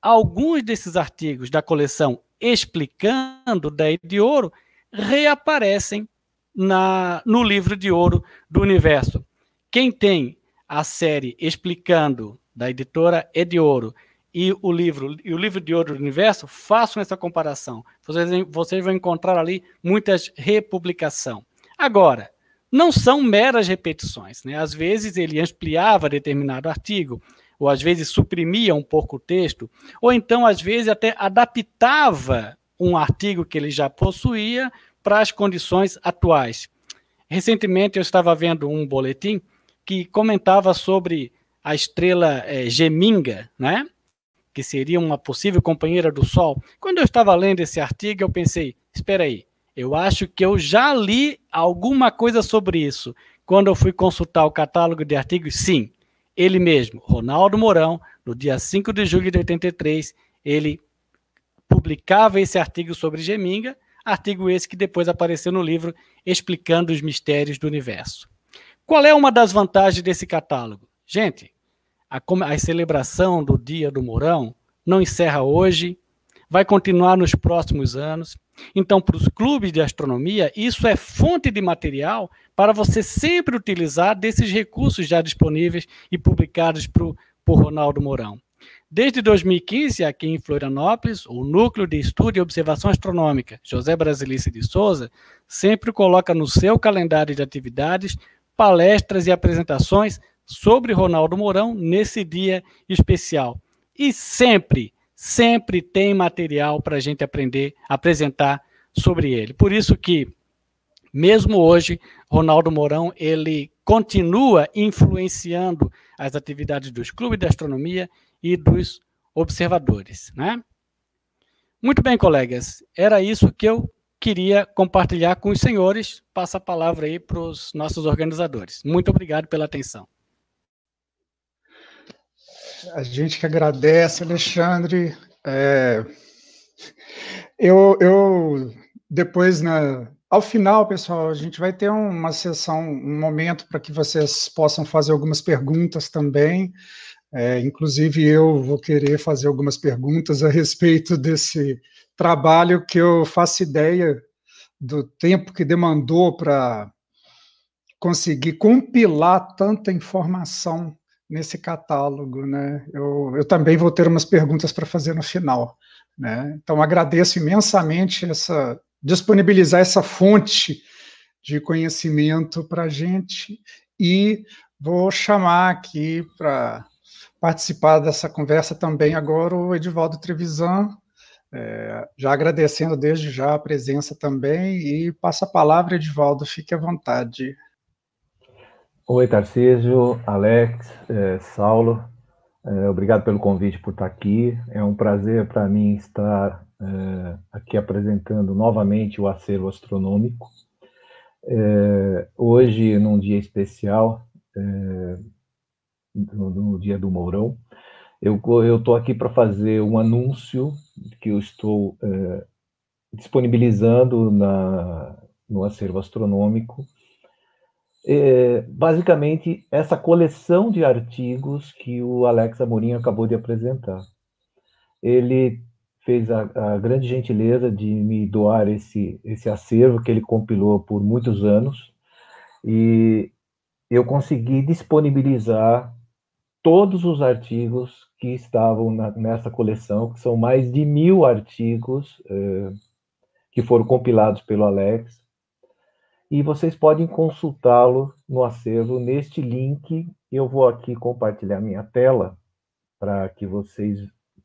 alguns desses artigos da coleção explicando Daí de Ouro reaparecem na, no livro de ouro do universo. Quem tem a série explicando da editora É de Ouro e o livro e o livro de Ouro do Universo, façam essa comparação. Vocês, vocês vão encontrar ali muitas republicação. Agora, não são meras repetições. Né? Às vezes ele ampliava determinado artigo, ou às vezes suprimia um pouco o texto, ou então às vezes até adaptava um artigo que ele já possuía para as condições atuais. Recentemente eu estava vendo um boletim que comentava sobre a estrela é, Geminga, né? que seria uma possível companheira do Sol, quando eu estava lendo esse artigo, eu pensei: espera aí, eu acho que eu já li alguma coisa sobre isso. Quando eu fui consultar o catálogo de artigos, sim, ele mesmo, Ronaldo Mourão, no dia 5 de julho de 83, ele publicava esse artigo sobre Geminga, artigo esse que depois apareceu no livro Explicando os Mistérios do Universo. Qual é uma das vantagens desse catálogo? Gente, a, a celebração do Dia do Mourão não encerra hoje, vai continuar nos próximos anos. Então, para os clubes de astronomia, isso é fonte de material para você sempre utilizar desses recursos já disponíveis e publicados por, o Ronaldo Mourão. Desde 2015, aqui em Florianópolis, o Núcleo de Estudo e Observação Astronômica, José Brasilice de Souza, sempre coloca no seu calendário de atividades palestras e apresentações sobre Ronaldo Mourão nesse dia especial. E sempre, sempre tem material para a gente aprender, apresentar sobre ele. Por isso que, mesmo hoje, Ronaldo Mourão, ele continua influenciando as atividades dos clubes de astronomia e dos observadores, né? Muito bem, colegas, era isso que eu queria compartilhar com os senhores. Passa a palavra aí para os nossos organizadores. Muito obrigado pela atenção. A gente que agradece, Alexandre. É... Eu, eu depois na né, ao final, pessoal, a gente vai ter uma sessão, um momento para que vocês possam fazer algumas perguntas também. É, inclusive, eu vou querer fazer algumas perguntas a respeito desse trabalho que eu faço ideia do tempo que demandou para conseguir compilar tanta informação nesse catálogo, né? Eu, eu também vou ter umas perguntas para fazer no final, né? Então agradeço imensamente essa disponibilizar essa fonte de conhecimento para a gente e vou chamar aqui para participar dessa conversa também agora o Edivaldo Trevisan, é, já agradecendo desde já a presença também e passa a palavra, Edivaldo, fique à vontade. Oi, Tarcísio, Alex, eh, Saulo. Eh, obrigado pelo convite por estar aqui. É um prazer para mim estar eh, aqui apresentando novamente o acervo astronômico. Eh, hoje, num dia especial, eh, no, no, dia do Mourão, eu estou aqui para fazer um anúncio que eu estou eh, disponibilizando na, no acervo astronômico é, basicamente essa coleção de artigos que o Alex Amorim acabou de apresentar. Ele fez a, a, grande gentileza de me doar esse, esse acervo que ele compilou por muitos anos e eu consegui disponibilizar todos os artigos que estavam na, nessa coleção, que são mais de mil artigos é, que foram compilados pelo Alex, e vocês podem consultá-lo no acervo neste link. Eu vou aqui compartilhar minha tela para que vocês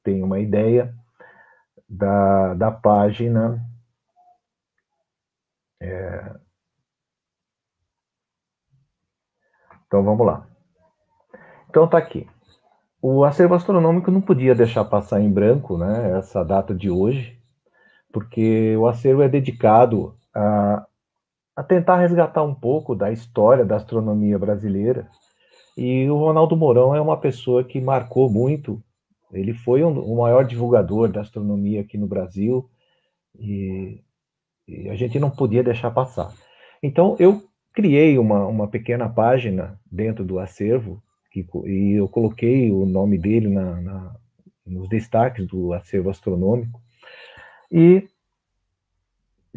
tenham uma ideia da, da página. É... Então vamos lá. Então está aqui. O acervo astronômico não podia deixar passar em branco né, essa data de hoje, porque o acervo é dedicado a, a tentar resgatar um pouco da história da astronomia brasileira. E o Ronaldo Mourão é uma pessoa que marcou muito. Ele foi um, o maior divulgador da astronomia aqui no Brasil e, e a gente não podia deixar passar. Então eu criei uma, uma pequena página dentro do acervo que, e eu coloquei o nome dele na, na, nos destaques do acervo astronômico. E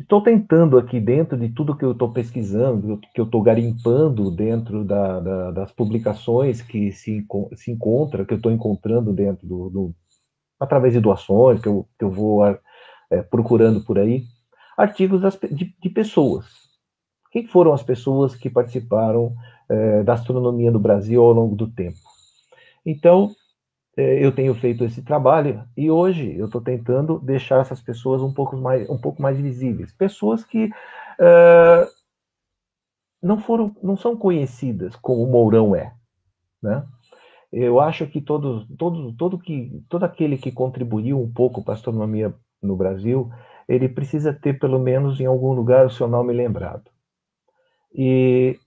estou tentando aqui dentro de tudo que eu estou pesquisando, que eu estou garimpando dentro da, da, das publicações que se, se encontra, que eu estou encontrando dentro do, do, através de doações que eu, que eu vou é, procurando por aí, artigos das, de, de, pessoas. Quem foram as pessoas que participaram é, da astronomia no Brasil ao longo do tempo? Então, é, eu tenho feito esse trabalho e hoje eu estou tentando deixar essas pessoas um pouco mais, um pouco mais visíveis. Pessoas que uh, não foram, não são conhecidas como Mourão é, né? Eu acho que todo, todo, todo que, todo aquele que contribuiu um pouco para a astronomia no Brasil, ele precisa ter pelo menos em algum lugar o seu nome lembrado. E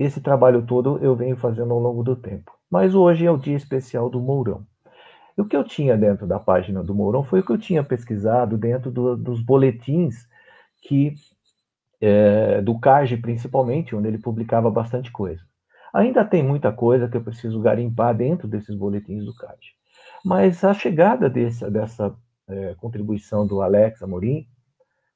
esse trabalho todo eu venho fazendo ao longo do tempo. Mas hoje é o dia especial do Mourão. E o que eu tinha dentro da página do Mourão foi o que eu tinha pesquisado dentro do, dos boletins que é, do CAGE, principalmente, onde ele publicava bastante coisa. Ainda tem muita coisa que eu preciso garimpar dentro desses boletins do CAGE. Mas a chegada desse, dessa é, contribuição do Alex Amorim,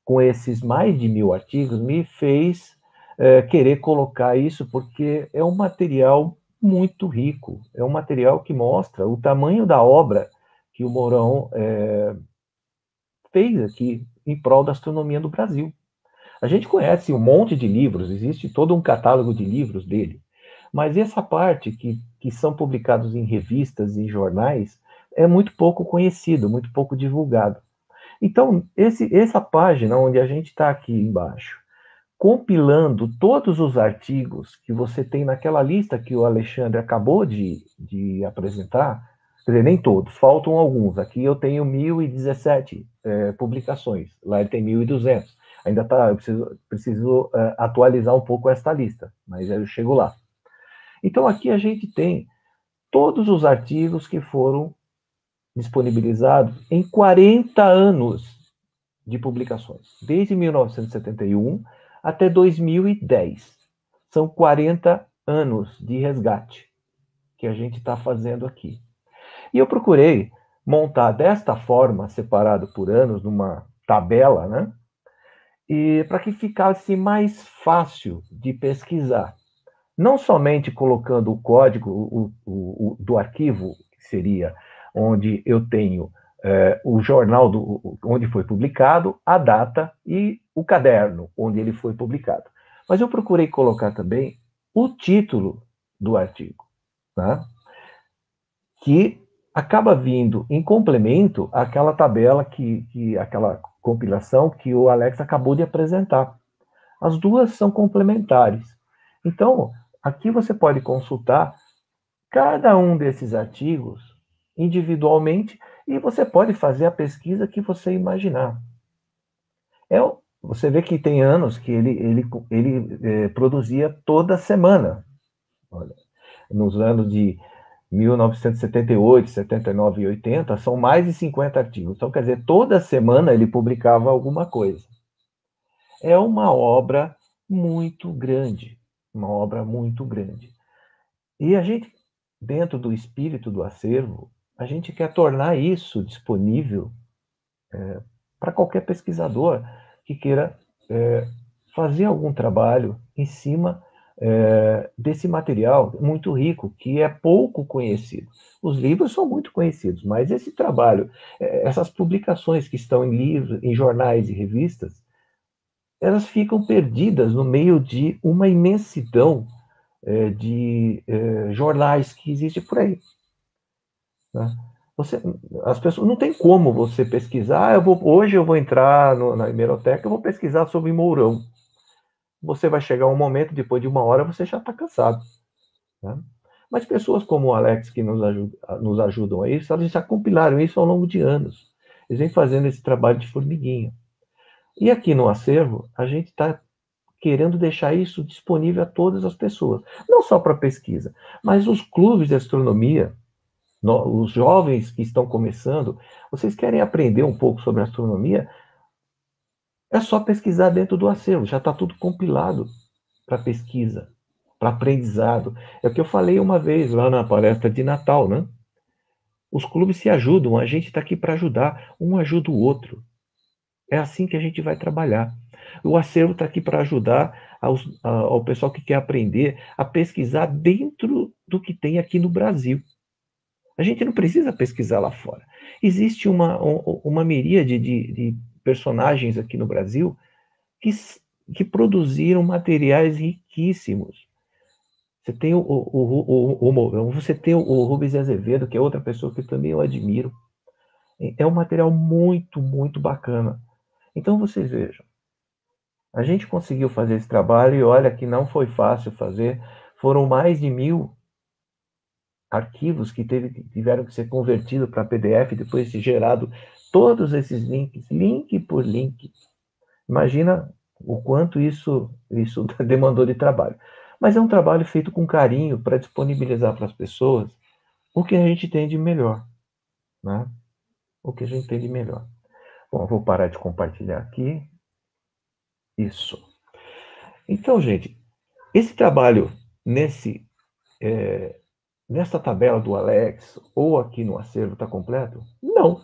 com esses mais de mil artigos, me fez é, querer colocar isso, porque é um material muito rico, é um material que mostra o tamanho da obra que o Mourão é, fez aqui em prol da astronomia do Brasil. A gente conhece um monte de livros, existe todo um catálogo de livros dele, mas essa parte que, que são publicados em revistas e jornais é muito pouco conhecido, muito pouco divulgado. Então, esse, essa página onde a gente está aqui embaixo, compilando todos os artigos que você tem naquela lista que o Alexandre acabou de, de apresentar, quer dizer, nem todos, faltam alguns. Aqui eu tenho 1.017 é, publicações, lá ele tem 1.200. Ainda tá, eu preciso, preciso é, atualizar um pouco esta lista, mas eu chego lá. Então aqui a gente tem todos os artigos que foram disponibilizados em 40 anos de publicações, desde 1971 até 2010. São 40 anos de resgate que a gente está fazendo aqui. E eu procurei montar desta forma, separado por anos, numa tabela, né? E para que ficasse mais fácil de pesquisar. Não somente colocando o código o, o, o, do arquivo, que seria onde eu tenho é, o jornal do, onde foi publicado, a data e o caderno onde ele foi publicado. Mas eu procurei colocar também o título do artigo, né, que acaba vindo em complemento àquela tabela que, que aquela compilação que o Alex acabou de apresentar. As duas são complementares. Então, aqui você pode consultar cada um desses artigos individualmente e você pode fazer a pesquisa que você imaginar. É, você vê que tem anos que ele, ele, ele é, produzia toda semana. Olha, nos anos de 1978, 79 e 80, são mais de 50 artigos. Então, quer dizer, toda semana ele publicava alguma coisa. É uma obra muito grande, uma obra muito grande. E a gente, dentro do espírito do acervo, a gente quer tornar isso disponível é, para qualquer pesquisador que queira é, fazer algum trabalho em cima é, desse material muito rico, que é pouco conhecido. Os livros são muito conhecidos, mas esse trabalho, é, essas publicações que estão em livros, em jornais e revistas, elas ficam perdidas no meio de uma imensidão é, de é, jornais que existe por aí. Né? Você, as pessoas não tem como você pesquisar. Ah, eu vou, hoje eu vou entrar no, na hemeroteca, eu vou pesquisar sobre Mourão. Você vai chegar um momento depois de uma hora você já está cansado. Né? Mas pessoas como o Alex que nos, ajuda, nos ajudam a isso, elas já compilaram isso ao longo de anos. Eles vêm fazendo esse trabalho de formiguinha. E aqui no acervo, a gente está querendo deixar isso disponível a todas as pessoas, não só para pesquisa, mas os clubes de astronomia no, os jovens que estão começando, vocês querem aprender um pouco sobre astronomia? É só pesquisar dentro do acervo, já está tudo compilado para pesquisa, para aprendizado. É o que eu falei uma vez lá na palestra de Natal, né? Os clubes se ajudam, a gente está aqui para ajudar, um ajuda o outro. É assim que a gente vai trabalhar. O acervo está aqui para ajudar aos, a, ao pessoal que quer aprender a pesquisar dentro do que tem aqui no Brasil. A gente não precisa pesquisar lá fora. Existe uma, uma miríade de, de personagens aqui no Brasil que, que produziram materiais riquíssimos. Você tem o, o, o, o, você tem o Rubens Azevedo, que é outra pessoa que também eu admiro. É, é um material muito, muito bacana. Então vocês vejam, a gente conseguiu fazer esse trabalho e olha que não foi fácil fazer. Foram mais de mil arquivos que teve, tiveram que ser convertidos para PDF, depois gerado todos esses links, link por link. Imagina o quanto isso, isso demandou de trabalho. Mas é um trabalho feito com carinho para disponibilizar para as pessoas o que a gente tem de melhor. Né? O que a gente tem de melhor. Bom, vou parar de compartilhar aqui. Isso. Então, gente, esse trabalho nesse é, nesta tabela do Alex ou aqui no acervo está completo? Não.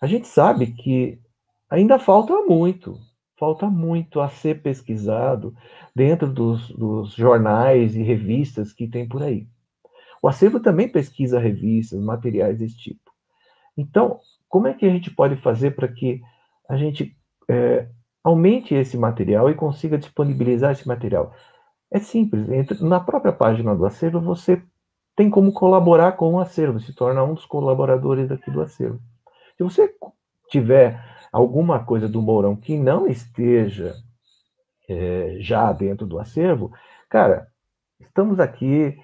A gente sabe que ainda falta muito, falta muito a ser pesquisado dentro dos, dos jornais e revistas que tem por aí. O acervo também pesquisa revistas, materiais desse tipo. Então, como é que a gente pode fazer para que a gente é, aumente esse material e consiga disponibilizar esse material? É simples, na própria página do acervo você tem como colaborar com o acervo, se torna um dos colaboradores aqui do acervo. Se você tiver alguma coisa do Mourão que não esteja é, já dentro do acervo, cara, estamos aqui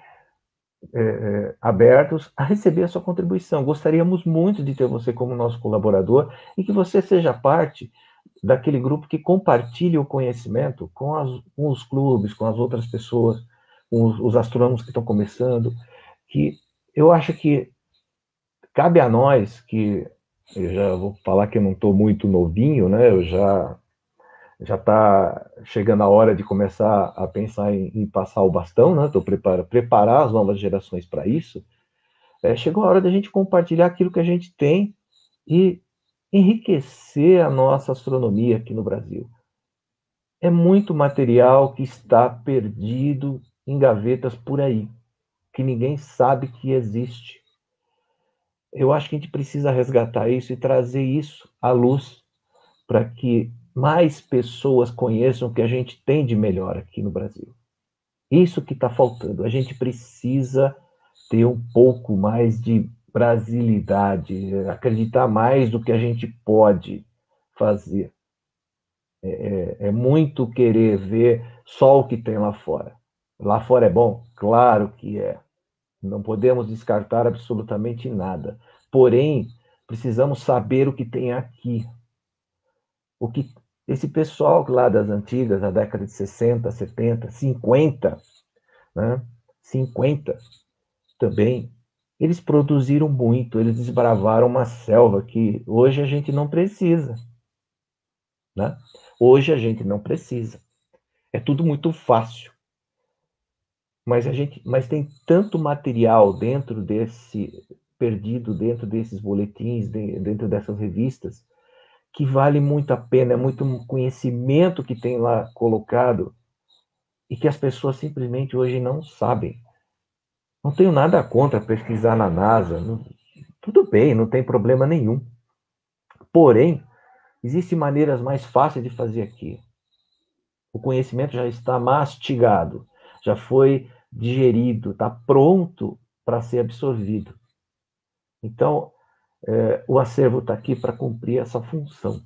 é, é, abertos a receber a sua contribuição. Gostaríamos muito de ter você como nosso colaborador e que você seja parte daquele grupo que compartilhe o conhecimento com, as, com os clubes, com as outras pessoas, com os, os astrônomos que estão começando que eu acho que cabe a nós que eu já vou falar que eu não estou muito novinho, né? Eu já já está chegando a hora de começar a pensar em, em passar o bastão, né? Estou preparar preparar as novas gerações para isso. É, chegou a hora da gente compartilhar aquilo que a gente tem e enriquecer a nossa astronomia aqui no Brasil. É muito material que está perdido em gavetas por aí que ninguém sabe que existe. Eu acho que a gente precisa resgatar isso e trazer isso à luz para que mais pessoas conheçam o que a gente tem de melhor aqui no Brasil. Isso que está faltando. A gente precisa ter um pouco mais de brasilidade, acreditar mais do que a gente pode fazer. É, é, é muito querer ver só o que tem lá fora. Lá fora é bom? Claro que é. Não podemos descartar absolutamente nada. Porém, precisamos saber o que tem aqui. O que esse pessoal lá das antigas, da década de 60, 70, 50, né? 50 também, eles produziram muito, eles desbravaram uma selva que hoje a gente não precisa. Né? Hoje a gente não precisa. É tudo muito fácil mas a gente, mas tem tanto material dentro desse perdido dentro desses boletins, dentro dessas revistas, que vale muito a pena, é muito conhecimento que tem lá colocado e que as pessoas simplesmente hoje não sabem. Não tenho nada contra pesquisar na NASA, não, tudo bem, não tem problema nenhum. Porém, existem maneiras mais fáceis de fazer aqui. O conhecimento já está mastigado, já foi digerido, está pronto para ser absorvido. Então, é, o acervo está aqui para cumprir essa função.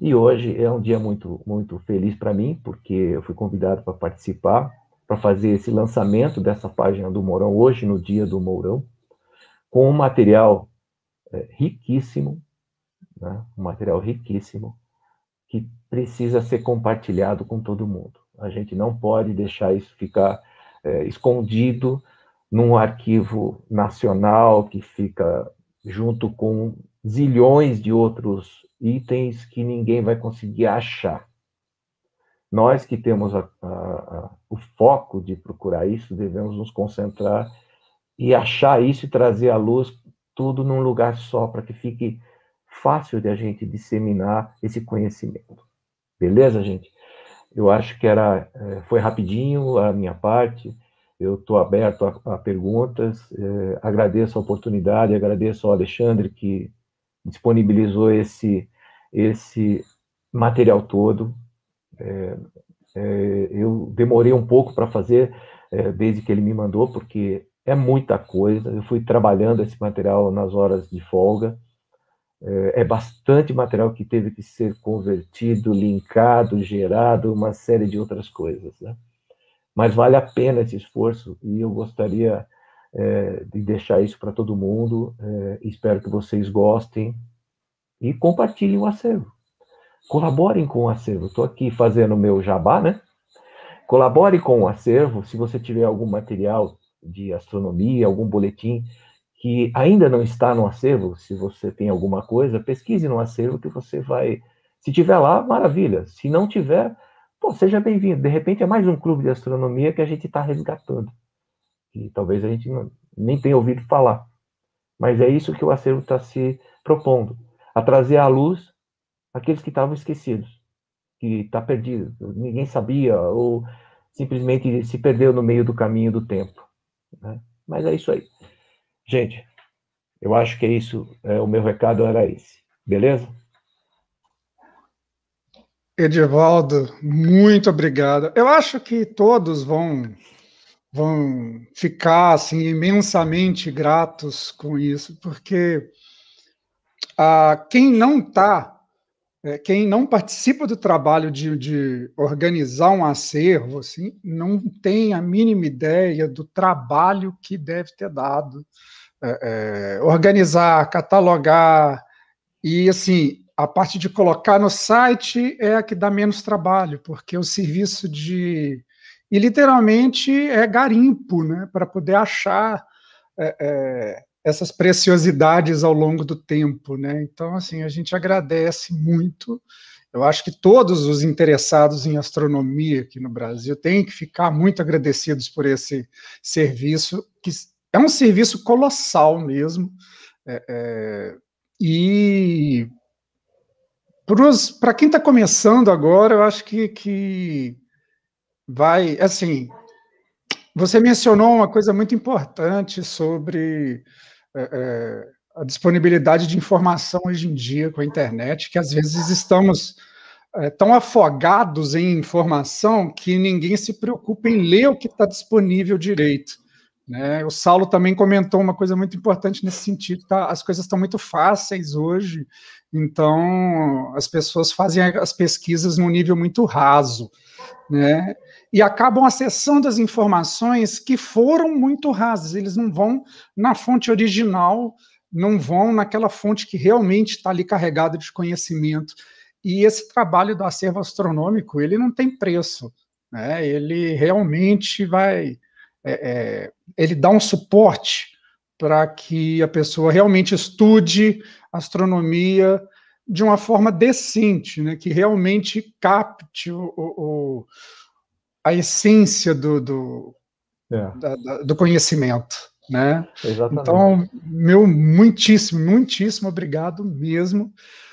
E hoje é um dia muito, muito feliz para mim, porque eu fui convidado para participar, para fazer esse lançamento dessa página do Mourão, hoje, no Dia do Mourão, com um material é, riquíssimo, né? um material riquíssimo, que precisa ser compartilhado com todo mundo. A gente não pode deixar isso ficar é, escondido num arquivo nacional que fica junto com zilhões de outros itens que ninguém vai conseguir achar. Nós que temos a, a, a, o foco de procurar isso, devemos nos concentrar e achar isso e trazer à luz tudo num lugar só, para que fique fácil de a gente disseminar esse conhecimento. Beleza, gente? Eu acho que era é, foi rapidinho a minha parte. Eu estou aberto a, a perguntas. É, agradeço a oportunidade, agradeço ao Alexandre que disponibilizou esse esse material todo. É, eu demorei um pouco para fazer desde que ele me mandou, porque é muita coisa. Eu fui trabalhando esse material nas horas de folga. É, é bastante material que teve que ser convertido, linkado, gerado, uma série de outras coisas, né? Mas vale a pena esse esforço e eu gostaria é, de deixar isso para todo mundo. É, espero que vocês gostem e compartilhem o acervo. Colaborem com o acervo. Estou aqui fazendo o meu jabá, né? Colabore com o acervo. Se você tiver algum material de astronomia, algum boletim que ainda não está no acervo, se você tem alguma coisa, pesquise no acervo que você vai. Se tiver lá, maravilha. Se não tiver, pô, seja bem-vindo. De repente é mais um clube de astronomia que a gente está resgatando. E talvez a gente não, nem tenha ouvido falar. Mas é isso que o acervo está se propondo: a trazer à luz aqueles que estavam esquecidos, que está perdido, ninguém sabia, ou simplesmente se perdeu no meio do caminho do tempo. Né? Mas é isso aí. Gente, eu acho que é isso. É, o meu recado era esse. Beleza? Edivaldo, muito obrigado. Eu acho que todos vão vão ficar assim imensamente gratos com isso, porque ah, quem não está é, quem não participa do trabalho de, de, organizar um acervo, assim, não tem a mínima ideia do trabalho que deve ter dado. É, é, organizar, catalogar, e assim, a parte de colocar no site é a que dá menos trabalho, porque o serviço de. E literalmente é garimpo, né? Para poder achar. É, é essas preciosidades ao longo do tempo, né? Então, assim, a gente agradece muito. Eu acho que todos os interessados em astronomia aqui no Brasil têm que ficar muito agradecidos por esse serviço, que é um serviço colossal mesmo. É, é, e para quem está começando agora, eu acho que, que vai, assim, você mencionou uma coisa muito importante sobre é, é, a disponibilidade de informação hoje em dia com a internet, que às vezes estamos é, tão afogados em informação que ninguém se preocupa em ler o que está disponível direito. Né? O Saulo também comentou uma coisa muito importante nesse sentido: tá? as coisas estão muito fáceis hoje, então as pessoas fazem as pesquisas num nível muito raso. Né? e acabam acessando as informações que foram muito rasas, eles não vão na fonte original, não vão naquela fonte que realmente está ali carregada de conhecimento. E esse trabalho do acervo astronômico, ele não tem preço, né? ele realmente vai, é, é, ele dá um suporte para que a pessoa realmente estude astronomia de uma forma decente, né, que realmente capte o, o, a essência do, do, é. da, da, do conhecimento, né? Exatamente. Então, meu muitíssimo, muitíssimo obrigado mesmo.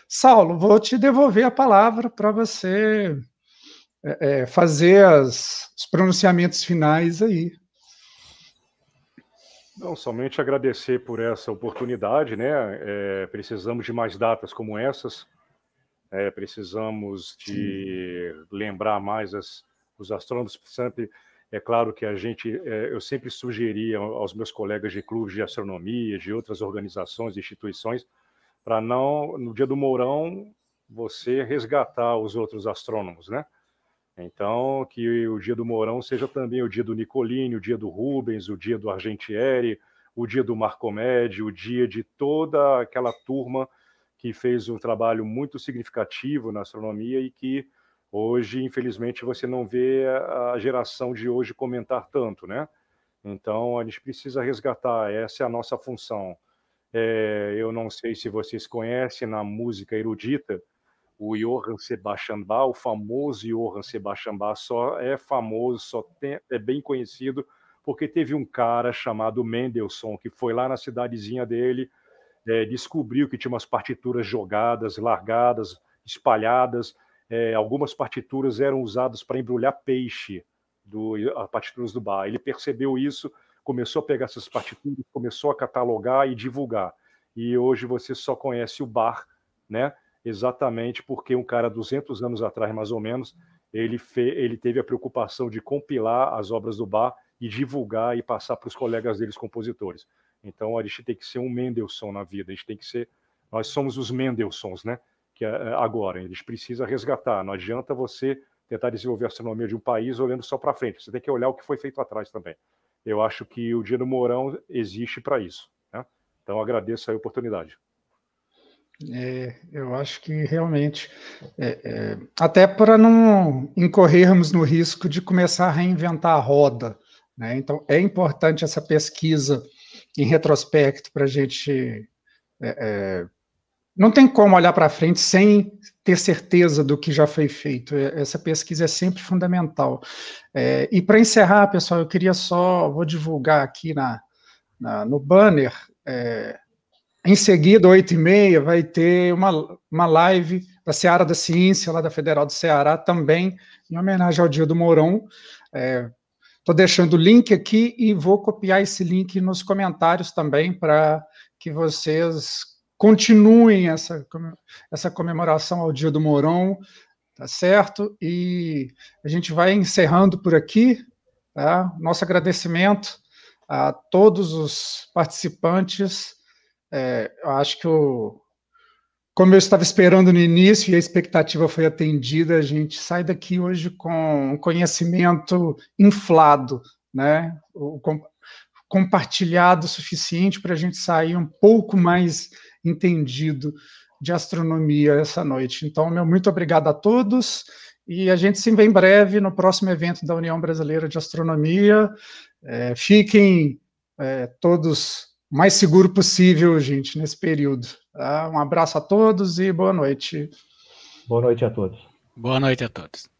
Saulo, vou te devolver a palavra para você é, é, fazer as, os pronunciamentos finais aí. Não, somente agradecer por essa oportunidade, né? É, precisamos de mais datas como essas, é, precisamos de Sim. lembrar mais as, os astrônomos sempre é claro que a gente, é, eu sempre sugeria aos meus colegas de clubes de astronomia, de outras organizações, instituições, para não, no dia do Mourão, você resgatar os outros astrônomos, né? Então, que o dia do Mourão seja também o dia do Nicolini, o dia do Rubens, o dia do Argentieri, o dia do Marcomédio, o dia de toda aquela turma que fez um trabalho muito significativo na astronomia e que Hoje, infelizmente, você não vê a geração de hoje comentar tanto, né? Então, a gente precisa resgatar, essa é a nossa função. É, eu não sei se vocês conhecem na música erudita, o Johann Sebastian Bach, o famoso Johann Sebastian Bach, só é famoso, só tem, é bem conhecido, porque teve um cara chamado Mendelssohn, que foi lá na cidadezinha dele, é, descobriu que tinha umas partituras jogadas, largadas, espalhadas, é, algumas partituras eram usadas para embrulhar peixe, do, partituras do bar. Ele percebeu isso, começou a pegar essas partituras, começou a catalogar e divulgar. E hoje você só conhece o bar, né? Exatamente porque um cara 200 anos atrás, mais ou menos, ele, fe, ele teve a preocupação de compilar as obras do bar e divulgar e passar para os colegas deles compositores. Então a gente tem que ser um Mendelssohn na vida, a gente tem que ser. Nós somos os Mendelssohns, né? que é agora. Eles precisam resgatar. Não adianta você tentar desenvolver a astronomia de um país olhando só para frente. Você tem que olhar o que foi feito atrás também. Eu acho que o do Mourão existe para isso. Né? Então, agradeço a oportunidade. É, eu acho que realmente, é, é, até para não incorrermos no risco de começar a reinventar a roda, né? então é importante essa pesquisa em retrospecto para a gente é, é, não tem como olhar para frente sem ter certeza do que já foi feito. É, essa pesquisa é sempre fundamental. É, e para encerrar, pessoal, eu queria só, vou divulgar aqui na, na no banner, é, em seguida, oito e meia, vai ter uma, uma live da Seara da Ciência, lá da Federal do Ceará, também, em homenagem ao Dia do Mourão. Estou é, deixando o link aqui e vou copiar esse link nos comentários também para que vocês continuem essa, essa comemoração ao Dia do Moron, tá certo? E a gente vai encerrando por aqui. Tá? Nosso agradecimento a todos os participantes. É, eu acho que o, como eu estava esperando no início e a expectativa foi atendida, a gente sai daqui hoje com um conhecimento inflado, né? O, com, compartilhado o suficiente para a gente sair um pouco mais entendido de astronomia essa noite. Então, meu muito obrigado a todos e a gente se vê em breve no próximo evento da União Brasileira de Astronomia. É, fiquem é, todos o mais seguro possível, gente, nesse período. Tá? Um abraço a todos e boa noite. Boa noite a todos. Boa noite a todos.